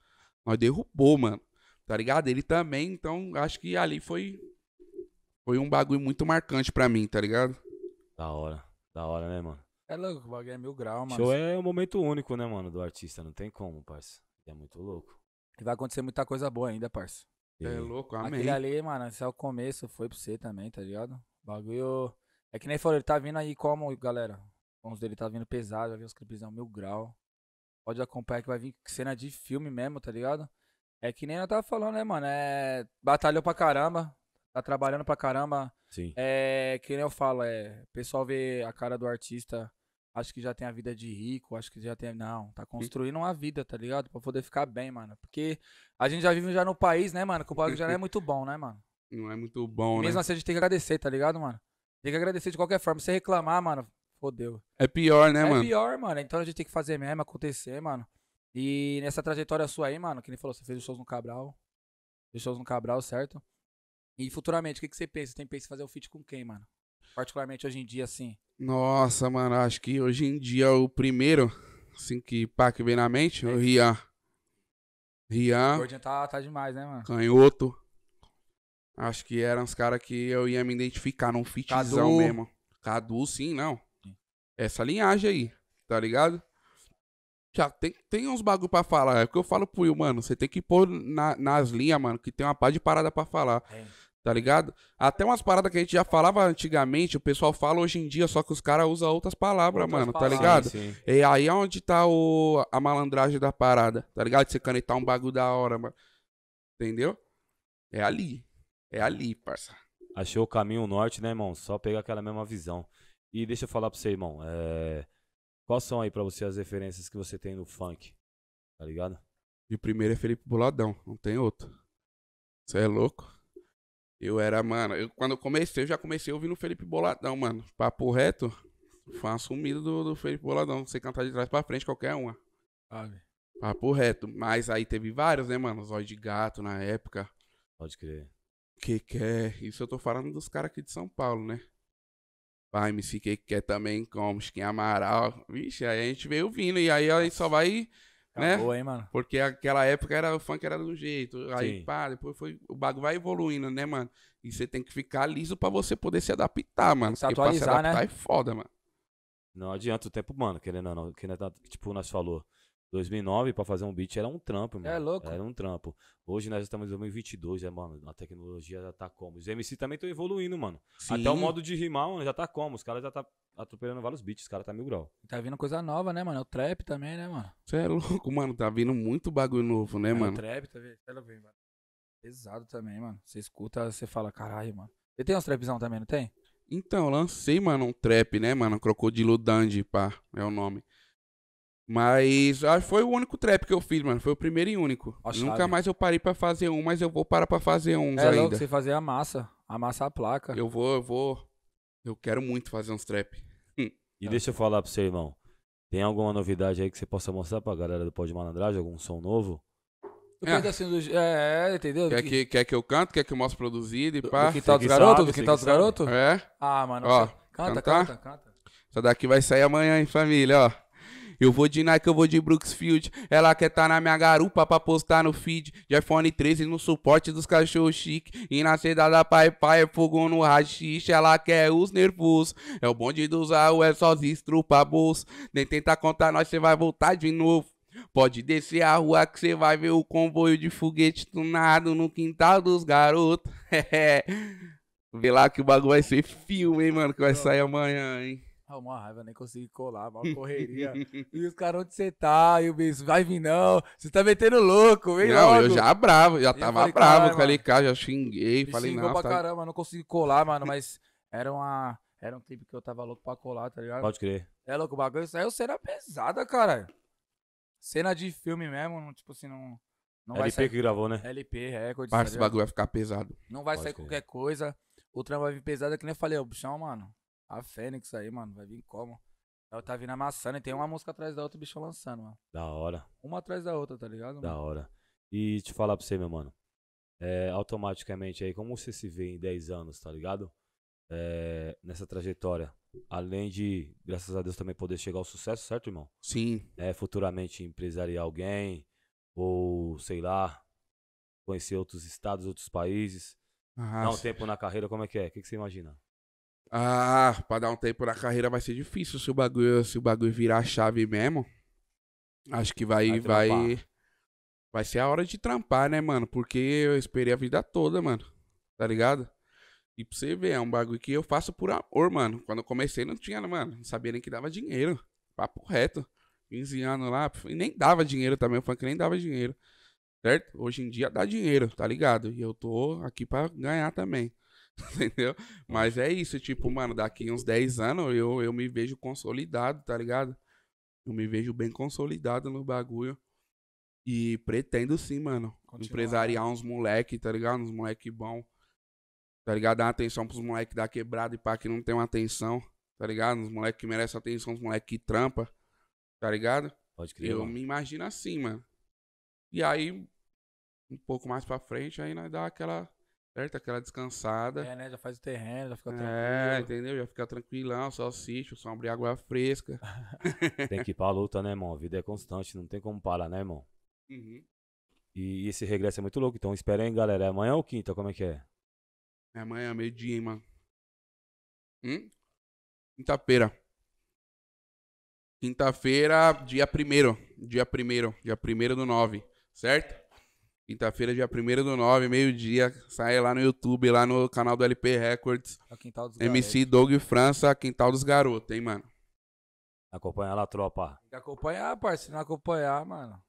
Nós derrubou, mano. Tá ligado? Ele também, então, acho que ali foi. Foi um bagulho muito marcante pra mim, tá ligado? Da hora, da hora, né, mano? É louco, o bagulho é mil graus, mano. Show é um momento único, né, mano, do artista, não tem como, parça. É muito louco. E vai acontecer muita coisa boa ainda, parça. É louco, amém. Aquele ali, mano, esse é o começo, foi pra você também, tá ligado? Bagulho. É que nem falou, ele tá vindo aí como, galera? Uns dele tá vindo pesado, os vi uns um mil grau. Pode acompanhar que vai vir cena de filme mesmo, tá ligado? É que nem eu tava falando, né, mano? É. Batalhou pra caramba. Tá trabalhando pra caramba. Sim. É. Que nem eu falo, é. O pessoal vê a cara do artista acho que já tem a vida de rico, acho que já tem. Não, tá construindo uma vida, tá ligado? Pra poder ficar bem, mano. Porque a gente já vive já no país, né, mano? Que o bagulho já não é muito bom, né, mano? Não é muito bom, Mesmo né? Mesmo assim, a gente tem que agradecer, tá ligado, mano? Tem que agradecer de qualquer forma. Se reclamar, mano, fodeu. É pior, né, é mano? É pior, mano. Então a gente tem que fazer mesmo acontecer, mano. E nessa trajetória sua aí, mano, que nem falou, você fez os shows no Cabral. Fez shows no Cabral, certo? E futuramente, o que, que você pensa? Tem pensa em fazer o um feat com quem, mano? Particularmente hoje em dia, assim. Nossa, mano, acho que hoje em dia o primeiro, assim, que pá que vem na mente, é. o Rian. Rian. O Gordinho tá, tá demais, né, mano? Canhoto. Acho que eram os caras que eu ia me identificar num fitzão mesmo. Cadu, sim, não. Essa linhagem aí, tá ligado? Já tem, tem uns bagulho pra falar. É o que eu falo pro Will, mano. Você tem que pôr na, nas linhas, mano, que tem uma pá de parada pra falar. É. Tá ligado? Até umas paradas que a gente já falava antigamente, o pessoal fala hoje em dia, só que os caras usam outras palavras, outras mano, tá palavras, tá ligado? Sim, sim. E aí é onde tá o, a malandragem da parada, tá ligado? De você canetar um bagulho da hora, mano. Entendeu? É ali. É ali, parça. Achou o caminho norte, né, irmão? Só pegar aquela mesma visão. E deixa eu falar pra você, irmão. É... Quais são aí pra você as referências que você tem no funk? Tá ligado? E o primeiro é Felipe Boladão, não tem outro. Você é louco? Eu era, mano, eu, quando eu comecei, eu já comecei ouvindo o Felipe Boladão, mano. Papo reto, foi uma sumida do, do Felipe Boladão. Você cantar de trás pra frente, qualquer uma. Sabe? Papo reto. Mas aí teve vários, né, mano? Zóio de gato na época. Pode crer. Que quer. É? Isso eu tô falando dos caras aqui de São Paulo, né? Vai, me fiquei quer também, como Skin Amaral. Vixe, aí a gente veio vindo. E aí, aí só vai Acabou, tá né? hein, mano? Porque aquela época era, o funk era do jeito. Aí, Sim. pá, depois foi. O bagulho vai evoluindo, né, mano? E você tem que ficar liso pra você poder se adaptar, mano. Se atualizar, pra se adaptar né? é foda, mano. Não adianta o tempo, mano, querendo ou não. Querendo, tá, tipo, nós falou. 2009 para fazer um beat era um trampo, mano. É louco. Era um trampo. Hoje nós estamos em 2022, é, né, mano. A tecnologia já tá como. Os MC também estão evoluindo, mano. Sim. Até o modo de rimar, mano, já tá como. Os caras já tá atropelando vários beats, cara, tá mil grau. Tá vindo coisa nova, né, mano? É o trap também, né, mano? Você é louco, mano, tá vindo muito bagulho novo, né, é, mano? O trap, tá vendo? vem, é mano. Pesado também, mano. Você escuta, você fala, caralho, mano. Você tem uns trapzão também, não tem? Então, lancei, mano, um trap, né, mano? Crocodilo Dandy, pá, é o nome. Mas acho foi o único trap que eu fiz, mano. Foi o primeiro e único. Nunca mais eu parei para fazer um, mas eu vou parar para fazer uns é, ainda. É, você fazer a massa, amassar a placa. Eu vou, eu vou eu quero muito fazer uns trap. Hum. E deixa eu falar pro seu irmão. Tem alguma novidade aí que você possa mostrar pra galera do de Malandragem? Algum som novo? É. Assim do... é, é, entendeu? Quer que, quer que eu canto? Quer que eu mostre produzido e pá? Do quintal dos garotos? Do quintal dos garotos? É. Ah, mano. Ó, canta, canta, canta, canta. Essa daqui vai sair amanhã, hein, família, ó. Eu vou de Nike, eu vou de Brooksfield. Ela quer tá na minha garupa pra postar no feed. De iPhone 13 no suporte dos cachorros chique. E na seda da pai pai é fogo no rachixe. Ela quer os nervos. É o bonde dos AU, é sozinho estrupa bolsa. Nem tentar contar nós, cê vai voltar de novo. Pode descer a rua que você vai ver o comboio de foguete tunado no quintal dos garotos. (laughs) Vê lá que o bagulho vai ser filme, hein, mano, que vai sair amanhã, hein uma raiva, nem consegui colar, mal (laughs) correria. e os caras, onde você tá? E o bicho, vai vir não, você tá metendo louco, vem Não, logo. eu já bravo, já e tava falei, bravo com a LK, já xinguei, falei xingou não. pra tá... caramba, não consegui colar, mano, mas era uma... Era um clipe que eu tava louco pra colar, tá ligado? Pode crer. É louco o bagulho, saiu cena pesada, cara Cena de filme mesmo, tipo assim, não... não LP sair... que gravou, né? LP, recorde. Tá Parça, esse bagulho vai ficar pesado. Não vai Pode sair crer. qualquer coisa. O trampo vai vir pesado, é que nem eu falei, o bichão, mano a Fênix aí, mano, vai vir como? Ela tá vindo amassando e tem uma música atrás da outra, o bicho lançando, mano. Da hora. Uma atrás da outra, tá ligado? Da hora. E te falar pra você, meu mano. É, automaticamente aí, como você se vê em 10 anos, tá ligado? É, nessa trajetória. Além de, graças a Deus, também poder chegar ao sucesso, certo, irmão? Sim. É, futuramente empresariar alguém, ou sei lá, conhecer outros estados, outros países. Nossa. Dar um tempo na carreira, como é que é? O que, que você imagina? Ah, pra dar um tempo na carreira vai ser difícil se o bagulho, se o bagulho virar a chave mesmo. Acho que vai, vai, vai, vai, ser a hora de trampar, né, mano? Porque eu esperei a vida toda, mano. Tá ligado? E pra você ver, é um bagulho que eu faço por amor, mano. Quando eu comecei não tinha, mano, não sabia nem que dava dinheiro. Papo reto. 15 anos lá, e nem dava dinheiro também, o funk nem dava dinheiro. Certo? Hoje em dia dá dinheiro, tá ligado? E eu tô aqui pra ganhar também. (laughs) entendeu? Mas é isso, tipo, mano, daqui uns 10 anos eu, eu me vejo consolidado, tá ligado? Eu me vejo bem consolidado no bagulho. E pretendo sim, mano. Continuar. Empresariar né? uns moleque, tá ligado? Uns moleque bom. Tá ligado? Dar atenção pros moleque da quebrada e pá, que não tem uma atenção. Tá ligado? Uns moleque que merece atenção, uns moleque que trampa. Tá ligado? Pode crer. Eu mano. me imagino assim, mano. E aí, um pouco mais pra frente, aí nós dá aquela Certo? Aquela descansada. É, né? Já faz o terreno, já fica é, tranquilo. É, entendeu? Já fica tranquilão, só assiste, só abrir água fresca. (laughs) tem que ir pra luta, né, irmão? A vida é constante, não tem como parar, né, irmão? Uhum. E, esse regresso é muito louco, então espera aí, galera. É amanhã ou quinta, como é que é? É amanhã, meio-dia, mano. Hum? Quinta-feira. Quinta-feira, dia primeiro Dia primeiro Dia primeiro do nove certo? Quinta-feira, dia 1 do 9, meio-dia. Sai lá no YouTube, lá no canal do LP Records. A é Quintal dos MC Doug França, Quintal dos Garotos, hein, mano? Acompanhar lá, tropa. Tem que acompanhar, parceiro. Se não acompanhar, mano.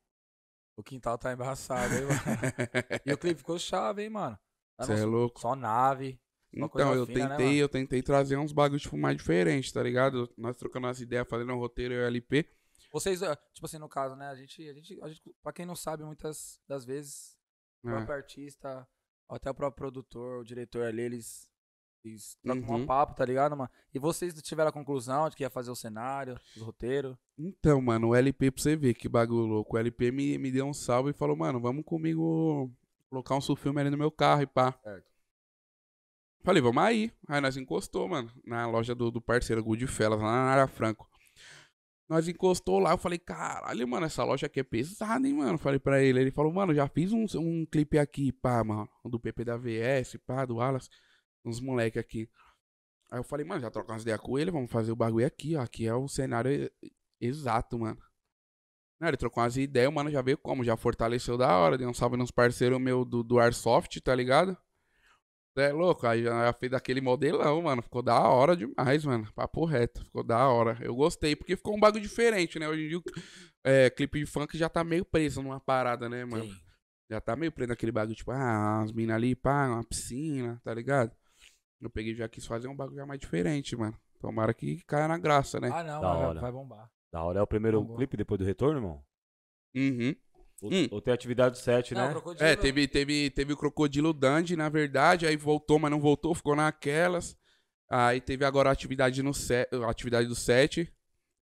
O quintal tá embaçado, hein, mano. (laughs) e o clipe ficou chave, hein, mano. Você tá é louco. Só nave. Então, eu fina, né, tentei, né, eu tentei trazer uns bagulhos, tipo, mais diferentes, tá ligado? Nós trocando as ideias, fazendo um roteiro e LP. Vocês, ah, tipo assim, no caso, né? A gente, a gente, a gente pra quem não sabe, muitas das vezes, o é. próprio artista, até o próprio produtor, o diretor ali, eles eles trocam uhum. um papo, tá ligado, mano? E vocês tiveram a conclusão de que ia fazer o cenário, o roteiro? Então, mano, o LP, pra você ver que bagulho louco. O LP me, me deu um salve e falou, mano, vamos comigo colocar um surfilme ali no meu carro e pá. Certo. Falei, vamos aí. Aí nós encostou, mano, na loja do, do parceiro Goodfellas, lá na área Franco. Nós encostou lá, eu falei, caralho, mano, essa loja aqui é pesada, hein, mano? Falei pra ele. Ele falou, mano, já fiz um, um clipe aqui, pá, mano, do PP da VS, pá, do Alas, uns moleque aqui. Aí eu falei, mano, já trocou umas ideias com ele, vamos fazer o bagulho aqui, ó. Aqui é o cenário exato, mano. Não, ele trocou umas ideias, mano, já veio como, já fortaleceu da hora. Deu um salve nos parceiros meu do, do Airsoft, tá ligado? É louco, aí já fez daquele modelão, mano. Ficou da hora demais, mano. Papo reto, ficou da hora. Eu gostei, porque ficou um bagulho diferente, né? Hoje em dia, é, clipe de funk já tá meio preso numa parada, né, mano? Sim. Já tá meio preso naquele bagulho, tipo, ah, as minas ali, pá, uma piscina, tá ligado? Eu peguei já quis fazer um bagulho já mais diferente, mano. Tomara que caia na graça, né? Ah, não, da mano, hora. vai bombar. Da hora é o primeiro Bombou. clipe depois do retorno, irmão? Uhum. Ou, hum. ou tem atividade 7, não, é, né? Crocodilo... É, é, teve, teve, teve o Crocodilo Dandy, na verdade, aí voltou, mas não voltou, ficou naquelas. Aí teve agora a atividade, no set, atividade do 7.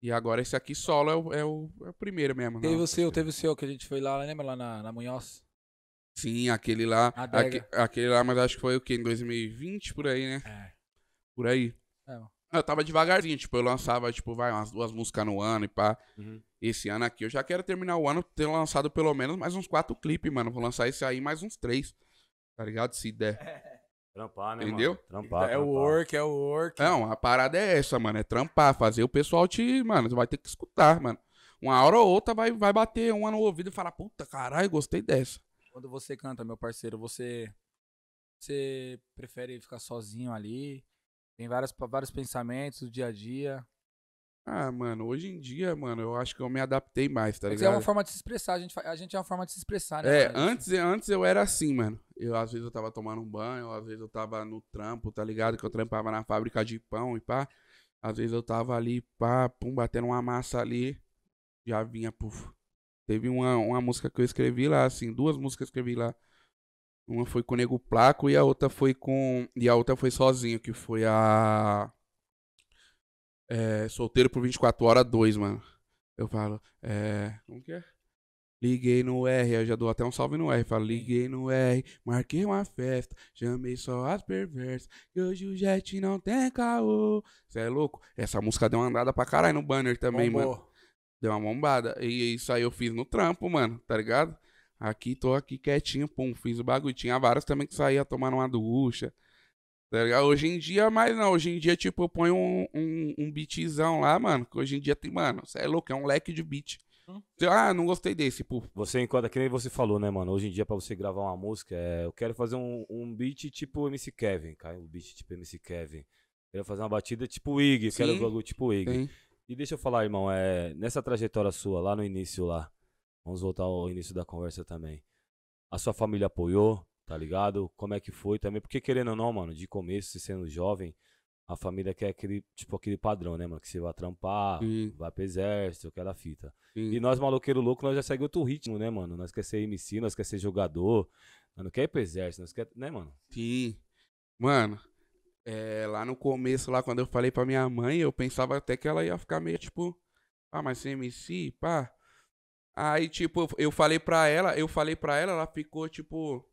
E agora esse aqui solo é o, é o, é o primeiro mesmo. Né? Teve não, o seu, teve o seu que a gente foi lá, lembra lá na, na Munhoz? Sim, aquele lá. Aque, aquele lá, mas acho que foi o quê? Em 2020, por aí, né? É. Por aí. É, mano. Eu tava devagarzinho, tipo, eu lançava, tipo, vai, umas duas músicas no ano e pá. Uhum. Esse ano aqui, eu já quero terminar o ano ter lançado pelo menos mais uns quatro clipes, mano. Vou lançar esse aí mais uns três. Tá ligado? Se der. (laughs) Trampar, né? Entendeu? Mano? Trampar. É o work, é o work. Não, a parada é essa, mano. É trampar, fazer o pessoal te. Mano, você vai ter que escutar, mano. Uma hora ou outra vai, vai bater uma no ouvido e falar, puta, caralho, gostei dessa. Quando você canta, meu parceiro, você. Você prefere ficar sozinho ali? Tem várias, vários pensamentos do dia a dia. Ah, mano, hoje em dia, mano, eu acho que eu me adaptei mais, tá Mas é ligado? é uma forma de se expressar, a gente, a gente é uma forma de se expressar, né? É, antes, antes eu era assim, mano. Eu, às vezes eu tava tomando um banho, às vezes eu tava no trampo, tá ligado? Que eu trampava na fábrica de pão e pá. Às vezes eu tava ali, pá, pum, batendo uma massa ali, já vinha, puf. Teve uma, uma música que eu escrevi lá, assim, duas músicas que eu escrevi lá. Uma foi com o Nego Placo e a outra foi com. E a outra foi sozinho, que foi a. É, solteiro por 24 horas 2, mano. Eu falo, é. Como que é? Liguei no R, eu já dou até um salve no R. Falo, liguei no R, marquei uma festa, chamei só as perversas, que hoje o Jet não tem caô. Cê é louco? Essa música deu uma andada pra caralho no banner também, Bombou. mano. Deu uma bombada. E isso aí eu fiz no trampo, mano, tá ligado? Aqui, tô aqui quietinho, pum, fiz o bagulho. Tinha vários também que saía tomando uma ducha. Tá hoje em dia, mas não, hoje em dia, tipo, eu ponho um, um, um beatzão lá, mano. Que hoje em dia tem, mano, você é louco, é um leque de beat. Hum. Ah, não gostei desse, pô. Você enquadra, que nem você falou, né, mano? Hoje em dia, pra você gravar uma música, é, eu quero fazer um, um beat tipo MC Kevin, cara. Um beat tipo MC Kevin. Quero fazer uma batida tipo Iggy quero algo tipo Iggy Sim. E deixa eu falar, irmão, é, nessa trajetória sua, lá no início lá. Vamos voltar ao início da conversa também. A sua família apoiou, tá ligado? Como é que foi também? Porque querendo ou não, mano, de começo, sendo jovem, a família quer aquele, tipo, aquele padrão, né, mano? Que você vai trampar, Sim. vai pro exército, aquela fita. Sim. E nós, maloqueiro louco, nós já seguimos outro ritmo, né, mano? Nós quer ser MC, nós quer ser jogador, nós não quer ir pro exército, nós quer, né, mano? Sim. Mano, é, lá no começo, lá quando eu falei pra minha mãe, eu pensava até que ela ia ficar meio, tipo, ah, mas ser MC, pá. Aí, tipo, eu falei pra ela, eu falei pra ela, ela ficou, tipo.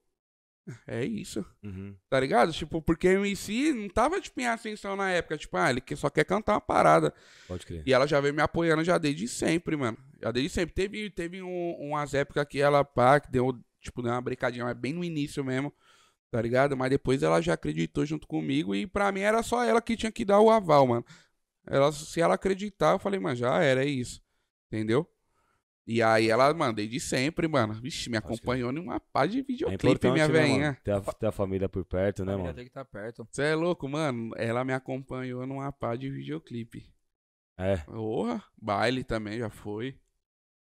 Ah, é isso. Uhum. Tá ligado? Tipo, porque o MC não tava, tipo, em ascensão na época. Tipo, ah, ele só quer cantar uma parada. Pode crer. E ela já veio me apoiando já desde sempre, mano. Já desde sempre. Teve, teve um, umas épocas que ela, pá, que deu, tipo, deu uma brincadinha, mas bem no início mesmo. Tá ligado? Mas depois ela já acreditou junto comigo e pra mim era só ela que tinha que dar o aval, mano. Ela, se ela acreditar, eu falei, mas já era, é isso. Entendeu? E aí ela, mandei de sempre, mano. Vixe, me acompanhou que... em pá de é videoclipe, é minha né, veinha. Ter a, ter a, família por perto, né, mano? Tem que estar tá perto. Você é louco, mano. Ela me acompanhou numa pá de videoclipe. É. Porra, baile também já foi.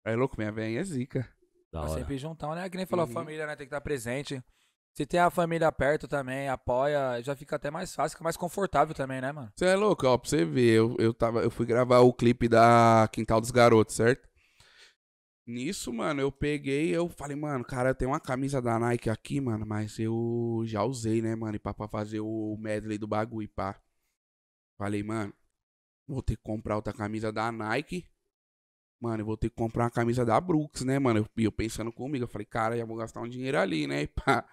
É louco, minha velhinha é zica. Da tá hora. Sempre juntão né? Que nem falou, uhum. família, né? Tem que estar tá presente. Se tem a família perto também, apoia, já fica até mais fácil, fica mais confortável também, né, mano? Você é louco, ó, pra você ver, eu, eu, tava, eu fui gravar o clipe da Quintal dos Garotos, certo? Nisso, mano, eu peguei, eu falei, mano, cara, tem uma camisa da Nike aqui, mano, mas eu já usei, né, mano, pra, pra fazer o medley do bagulho, pá. Falei, mano, vou ter que comprar outra camisa da Nike. Mano, eu vou ter que comprar uma camisa da Brooks, né, mano? E eu, eu, pensando comigo, eu falei, cara, já vou gastar um dinheiro ali, né, (laughs) pá.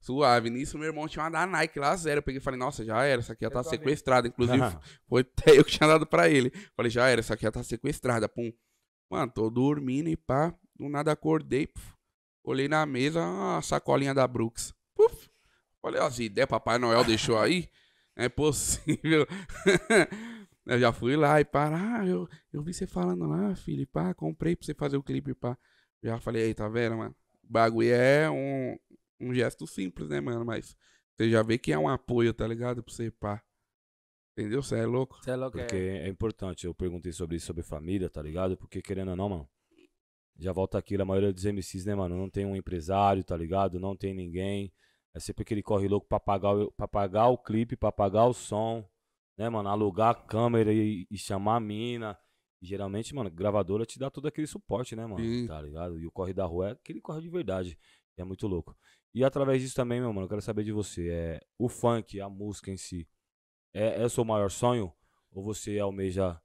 Suave. Nisso, meu irmão tinha uma da Nike lá, zero. Eu peguei e falei, nossa, já era, essa aqui já tá sequestrada. Inclusive, (laughs) foi (laughs) até eu que tinha dado pra ele. Falei, já era, essa aqui já tá sequestrada, pum. Mano, tô dormindo e pá. Do nada acordei. Puf, olhei na mesa, a sacolinha da Brooks. Puf, olha as ideias Papai Noel deixou aí. Não é possível. (laughs) eu já fui lá e parar. Ah, eu, eu vi você falando lá, filho, pá, comprei pra você fazer o clipe, pá. Já falei, aí, tá vendo, mano? O bagulho é um, um gesto simples, né, mano? Mas você já vê que é um apoio, tá ligado? Pra você, pá. Entendeu? Você é louco. Você é louco, é. Porque é. é importante. Eu perguntei sobre isso, sobre família, tá ligado? Porque querendo ou não, mano. Já volta aquilo, a maioria dos MCs, né, mano? Não tem um empresário, tá ligado? Não tem ninguém. É sempre aquele corre louco pra pagar, o, pra pagar o clipe, pra pagar o som, né, mano? Alugar a câmera e, e chamar a mina. E, geralmente, mano, gravadora te dá todo aquele suporte, né, mano? Sim. Tá ligado? E o corre da rua é aquele corre de verdade. É muito louco. E através disso também, meu mano, eu quero saber de você. É, o funk, a música em si é, é o seu maior sonho? Ou você almeja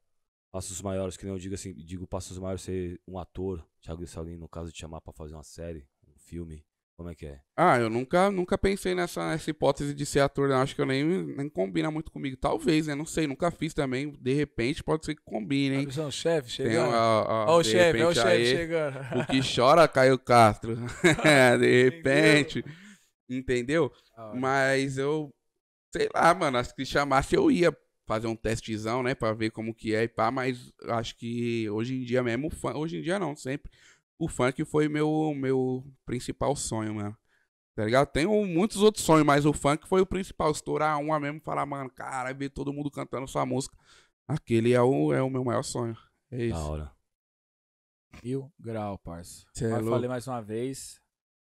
passos maiores? Que nem eu digo assim, digo passos maiores ser um ator, Thiago Salim, no caso, de chamar para fazer uma série, um filme. Como é que é? Ah, eu nunca, nunca pensei nessa, nessa hipótese de ser ator, não. Acho que eu nem, nem combina muito comigo. Talvez, né? Não sei, nunca fiz também. De repente, pode ser que combine, hein? Atenção, é chefe chegando. Olha o chefe, olha o chefe chegando. O que chora, Caio Castro. (laughs) (laughs) É, de repente. Entendeu? Ah, Mas eu sei lá, mano, acho que se chamasse eu ia fazer um testezão, né, para ver como que é e pá, mas acho que hoje em dia mesmo, fun... hoje em dia não, sempre o funk foi meu meu principal sonho, mano. Tá ligado? Tenho muitos outros sonhos, mas o funk foi o principal. Estourar uma mesmo e falar, mano, cara, ver todo mundo cantando sua música. Aquele é o, é o meu maior sonho. É isso. Da hora. Mil grau, parça. Cê é falei mais uma vez.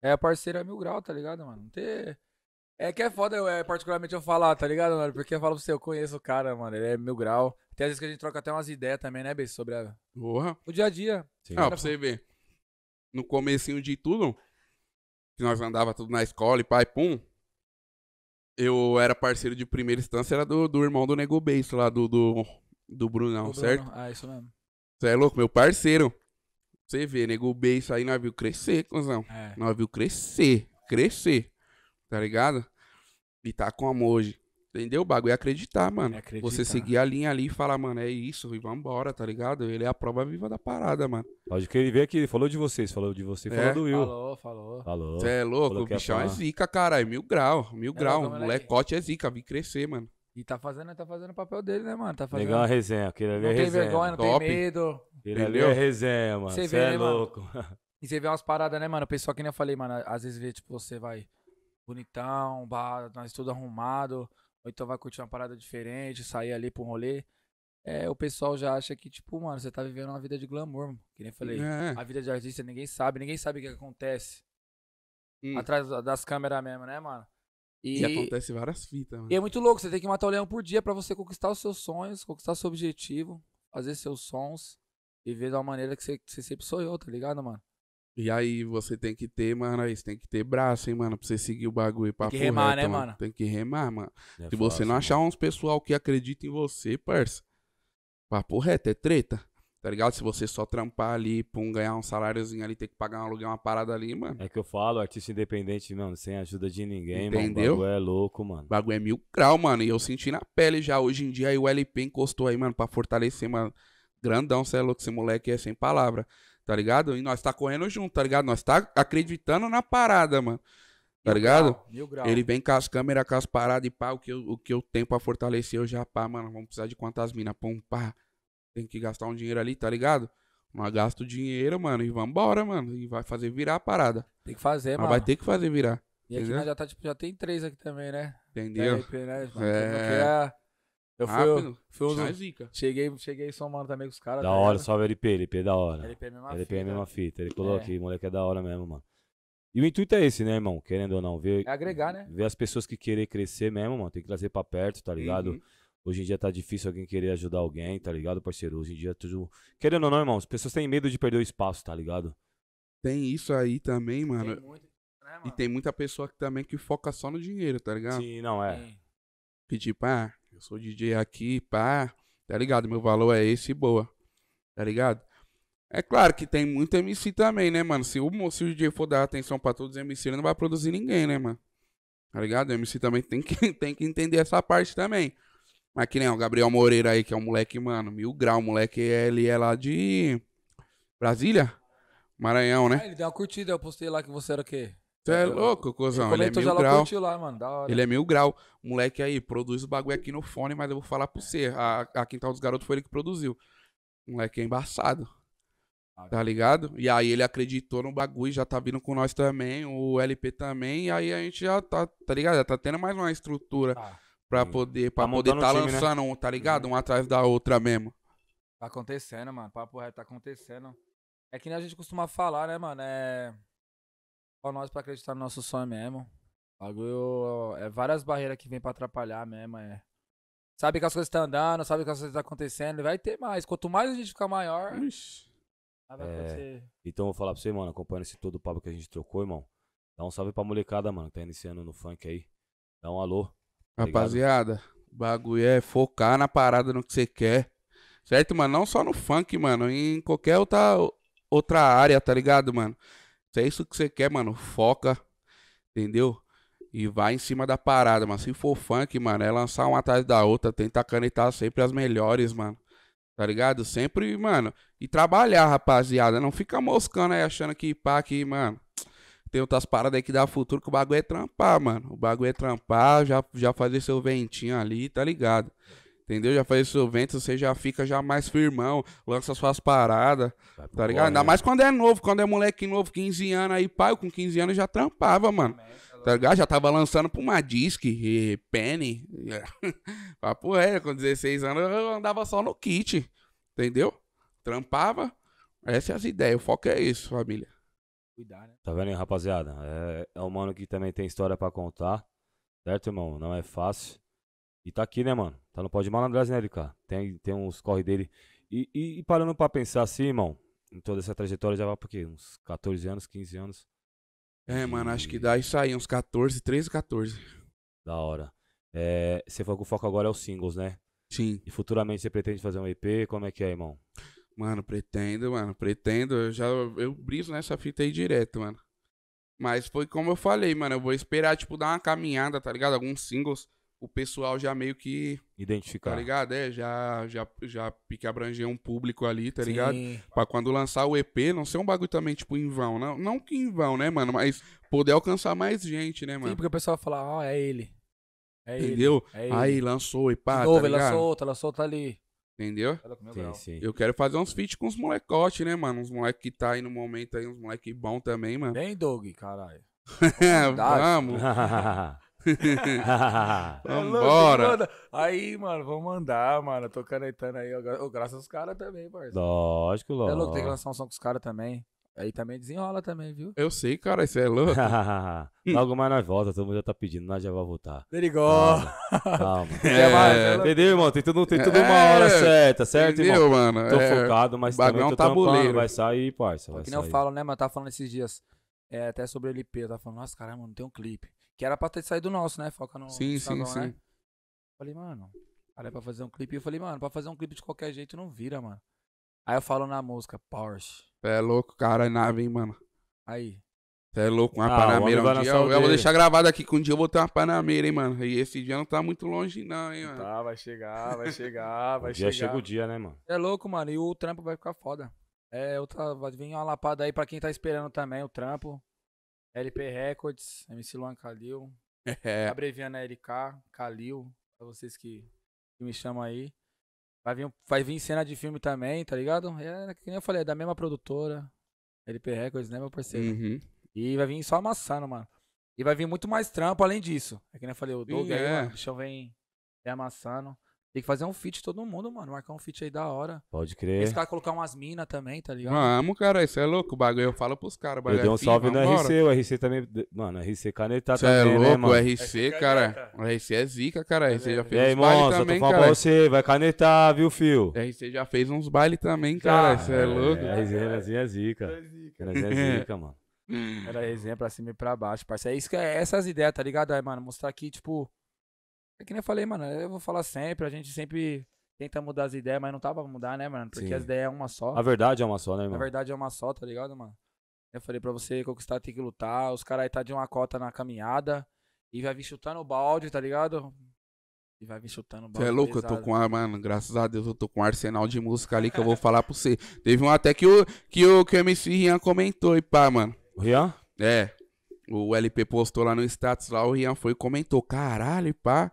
É, parceiro é mil grau, tá ligado, mano? Não ter é que é foda, eu, é, particularmente eu falar, tá ligado, mano? Porque eu falo pra você, eu conheço o cara, mano, ele é mil grau. Tem às vezes que a gente troca até umas ideias também, né, Bess, sobre a... Porra. o dia a dia. Sim. Ah, pra você ver, no comecinho de tudo, que nós andava tudo na escola e pai, pum, eu era parceiro de primeira instância, era do, do irmão do Nego Bass, lá do, do, do Brunão, do certo? Bruno. Ah, isso mesmo. Você é louco, meu parceiro. Você vê, Nego Bass aí, nós viu crescer, cuzão. É. Nós viu crescer, crescer, tá ligado? E tá com amor hoje. Entendeu? O bagulho é acreditar, mano. É acreditar. Você seguir a linha ali e falar, mano, é isso, e vambora, tá ligado? Ele é a prova viva da parada, mano. Pode que ele veio aqui, falou de vocês, falou de você, é. falou do Will. Falou, falou. Você é louco, falou o bichão é zica, caralho. Mil grau, mil é grau. Louco, molecote é zica, vi crescer, mano. E tá fazendo, tá fazendo o papel dele, né, mano? Tá fazendo. Legal a é resenha, aquele ali não é resenha. Não tem vergonha, não Top. tem medo. Ele ali é resenha, mano. Você é né, louco. Mano? E você vê umas paradas, né, mano? O pessoal que nem eu falei, mano, às vezes vê, tipo, você vai bonitão, bar, nós tudo arrumado, ou então vai curtir uma parada diferente, sair ali pra um rolê. É, o pessoal já acha que, tipo, mano, você tá vivendo uma vida de glamour, mano. Que nem falei. É. A vida de artista ninguém sabe, ninguém sabe o que acontece. Hum. Atrás das câmeras mesmo, né, mano? E, e acontece várias fitas, mano. E é muito louco, você tem que matar o leão por dia para você conquistar os seus sonhos, conquistar seu objetivo, fazer seus sons, viver da maneira que você, que você sempre sonhou, tá ligado, mano? E aí você tem que ter, mano, aí você tem que ter braço, hein, mano, pra você seguir o bagulho pra Tem que remar, né, mano? mano? Tem que remar, mano. É Se você não achar uns pessoal que acredita em você, parça, papo reto, é treta. Tá ligado? Se você só trampar ali, pum, ganhar um saláriozinho ali, ter que pagar um aluguel, uma parada ali, mano. É que eu falo, artista independente, mano, sem ajuda de ninguém, Entendeu? mano. O bagulho é louco, mano. O bagulho é mil grau, mano. E eu senti na pele já. Hoje em dia aí o LP encostou aí, mano, pra fortalecer, mano. Grandão, você é louco, esse moleque é sem palavra tá ligado? E nós tá correndo junto, tá ligado? Nós tá acreditando na parada, mano. Tá mil ligado? Grau, mil grau. Ele vem com as câmeras, com as paradas e pá, o que eu, o que eu tenho pra fortalecer, eu já, pá, mano, vamos precisar de quantas minas, pum, pá. Tem que gastar um dinheiro ali, tá ligado? Mas gasto o dinheiro, mano, e vambora, mano. E vai fazer virar a parada. Tem que fazer, Mas mano. Vai ter que fazer virar. E aqui aqui já, tá, tipo, já tem três aqui também, né? Entendeu? Aí, né? É... Eu fui, Rápido. fui um zica. Cheguei, cheguei mano também com os caras. Da tá hora, ligado? o LP, LP é da hora. LP é a mesma LP fita. é a mesma fita. Ele colocou é. aqui, moleque é da hora mesmo, mano. E o intuito é esse, né, irmão? Querendo ou não, ver. É agregar, né? Ver as pessoas que querer crescer mesmo, mano. Tem que trazer pra perto, tá ligado? Uhum. Hoje em dia tá difícil alguém querer ajudar alguém, tá ligado, parceiro? Hoje em dia tudo. Querendo ou não, irmão, as pessoas têm medo de perder o espaço, tá ligado? Tem isso aí também, mano. Tem muito, né, mano? E tem muita pessoa que, também que foca só no dinheiro, tá ligado? Sim, não é. Que tipo, ah, eu sou DJ aqui, pá, tá ligado? Meu valor é esse, boa. Tá ligado? É claro que tem muito MC também, né, mano? Se o, se o DJ for dar atenção pra todos os MC, ele não vai produzir ninguém, né, mano? Tá ligado? O MC também tem que, (laughs) tem que entender essa parte também. Mas que nem o Gabriel Moreira aí, que é um moleque, mano, mil grau. O moleque, ele é lá de Brasília? Maranhão, né? Ah, ele deu uma curtida, eu postei lá que você era o quê? Você é louco, cuzão. Ele é mil grau. Lá, mano, ele é mil grau. Moleque aí, produz o bagulho aqui no fone, mas eu vou falar pro você. A, a Quintal dos Garotos foi ele que produziu. Moleque é embaçado. Ah, tá ligado? E aí ele acreditou no bagulho, já tá vindo com nós também, o LP também, e aí a gente já tá, tá ligado? Já tá tendo mais uma estrutura ah, pra poder pra tá poder tá time, né? lançando, né? tá ligado? Uma uhum. atrás da outra mesmo. Tá acontecendo, mano. Papo reto, tá acontecendo. É que nem a gente costuma falar, né, mano? É. Só nós pra acreditar no nosso sonho mesmo. O bagulho é várias barreiras que vem pra atrapalhar mesmo, é. Sabe que as coisas estão andando, sabe que as coisas estão acontecendo, vai ter mais. Quanto mais a gente ficar maior, Ixi. vai é, Então vou falar pra você, mano, acompanhando esse todo o papo que a gente trocou, irmão. Dá um salve pra molecada, mano, que tá iniciando no funk aí. Dá um alô. Tá Rapaziada, o bagulho é focar na parada no que você quer. Certo, mano? Não só no funk, mano, em qualquer outra, outra área, tá ligado, mano? Se é isso que você quer, mano, foca, entendeu? E vai em cima da parada, mano. Se for funk, mano, é lançar uma atrás da outra, tentar canetar sempre as melhores, mano. Tá ligado? Sempre, mano. E trabalhar, rapaziada. Não fica moscando aí achando que pá, aqui, mano. Tem outras paradas aí que dá futuro que o bagulho é trampar, mano. O bagulho é trampar, já, já fazer seu ventinho ali, tá ligado? Entendeu? Já faz seu vento, você já fica já mais firmão, lança suas paradas, tá, tá ligado? Bom, Ainda mais quando é novo, quando é moleque novo, 15 anos aí, pai, com 15 anos já trampava, mano. Tá, tá ligado? Já tava lançando pra uma disc, e penny. (laughs) Papo é, com 16 anos eu andava só no kit, entendeu? Trampava. Essas são é as ideias, o foco é isso, família. Cuidar, né? Tá vendo, rapaziada? É, é um mano que também tem história para contar, certo, irmão? Não é fácil. E tá aqui, né, mano? Tá no pó de malandragem, né, Erika? Tem, tem uns corre dele. E, e, e, parando pra pensar assim, irmão, em toda essa trajetória já vai por quê? Uns 14 anos, 15 anos. É, e... mano, acho que dá isso aí, uns 14, 13, 14. Da hora. É, você falou que o foco agora é os singles, né? Sim. E futuramente você pretende fazer um EP? Como é que é, irmão? Mano, pretendo, mano, pretendo. Eu já eu briso nessa fita aí direto, mano. Mas foi como eu falei, mano. Eu vou esperar, tipo, dar uma caminhada, tá ligado? Alguns singles o pessoal já meio que. Tá Identificar. Tá ligado? É, já, já, já pique abranger um público ali, tá Sim. ligado? Pra quando lançar o EP, não ser um bagulho também, tipo, em vão. Não, não que em vão, né, mano? Mas poder alcançar mais gente, né, mano? Sim, porque o pessoal fala, ó, oh, ah, é ele. É Entendeu? Ele, é ele. Aí lançou e pá. De tá novo, tá ele ligado? lançou outra, lançou outra ali. Entendeu? É sim, sim. Eu quero fazer uns feats com os molecotes, né, mano? Uns moleque que tá aí no momento aí, uns moleque bons também, mano. Bem, Doug, caralho. (laughs) Vamos. (laughs) (laughs) Vambora. Aí, mano, vamos mandar, mano. tô canetando aí. Eu, graças aos caras também, parceiro. Lógico, lógico. É louco, tem que lançar um som com os caras também. Aí também desenrola também, viu? Eu sei, cara, isso é louco. (laughs) Logo mais nós volta, todo mundo já tá pedindo, nós já vamos voltar. Perigó. Calma. calma. (laughs) É, é, entendeu, irmão? Tem tudo, tem tudo é, uma hora certa, certo, entendeu, irmão? mano? Tô é. focado, mas também um tô tabuleiro. Tá trampando. vai sair, parça. Vai que nem eu falo, né, mano? Eu tava falando esses dias, é, até sobre o LP, eu tava falando, nossa, caramba, não tem um clipe. Que era pra ter saído nosso, né? Foca no. Sim, sim, né? sim. Né? Falei, mano. Olha pra fazer um clipe. Eu falei, mano, pra fazer um clipe de qualquer jeito não vira, mano. Aí eu falo na música, Porsche. É louco, cara, nave, hein, mano. Aí. Você é louco, uma ah, panameira. Um dia, eu, eu, vou deixar gravado aqui que um dia eu vou ter uma panameira, hein, mano. E esse dia não tá muito longe, não, hein, mano. Tá, vai chegar, vai chegar, vai chegar. chega o dia, né, mano? É louco, mano. E o trampo vai ficar foda. É, outra, vai vir uma lapada aí pra quem tá esperando também o trampo. LP Records, MC Luan Kalil. É. Abreviando é LK, Kalil, pra vocês que, que me chamam aí. Vai vir, vai vir cena de filme também, tá ligado? É, é que nem eu falei, é da mesma produtora. LP Records, né, meu parceiro? Uhum. E vai vir só amassando, mano. E vai vir muito mais trampo além disso. É que nem eu falei, o Doug Ih, aí, é. mano, o bichão vem, vem amassando. Tem que fazer um feat todo mundo, mano. Marcar um feat aí da hora. Pode crer. Esse cara colocar umas minas também, tá ligado? Mano, cara, isso é louco o bagulho. Eu falo pros caras. Eu dei é um salve no RC, o RC também. Mano, RC canetado. também. Isso é louco, né, mano? o RC, é né, é cara. O RC é zica, cara. O RC já fez e aí, uns bailes também, tô cara. Pra você, vai canetar, viu, fio? O RC já fez uns bailes também, cara. Ah, isso é, louco. É, RC é zica. RC é zica, mano. Era resenha pra cima e pra baixo, parceiro. É isso que é essas ideias, tá ligado? Aí, mano, mostrar aqui, tipo é que nem eu falei, mano, eu vou falar sempre, a gente sempre tenta mudar as ideias, mas não tava pra mudar, né, mano? Porque Sim. as ideias é uma só. A verdade é uma só, né, mano? A verdade é uma só, tá ligado, mano? Eu falei pra você, conquistar tem que lutar, os caras aí tá de uma cota na caminhada e vai vir chutando o balde, tá ligado? E vai vir chutando o é balde. Você é louco, pesado, eu tô com a, mano, graças a Deus eu tô com um arsenal de música ali que eu vou falar pra você. Teve um até que o, que o, que o MC Rian comentou e pá, mano. O Rian? É. O LP postou lá no status lá, o Rian foi e comentou, caralho, pá.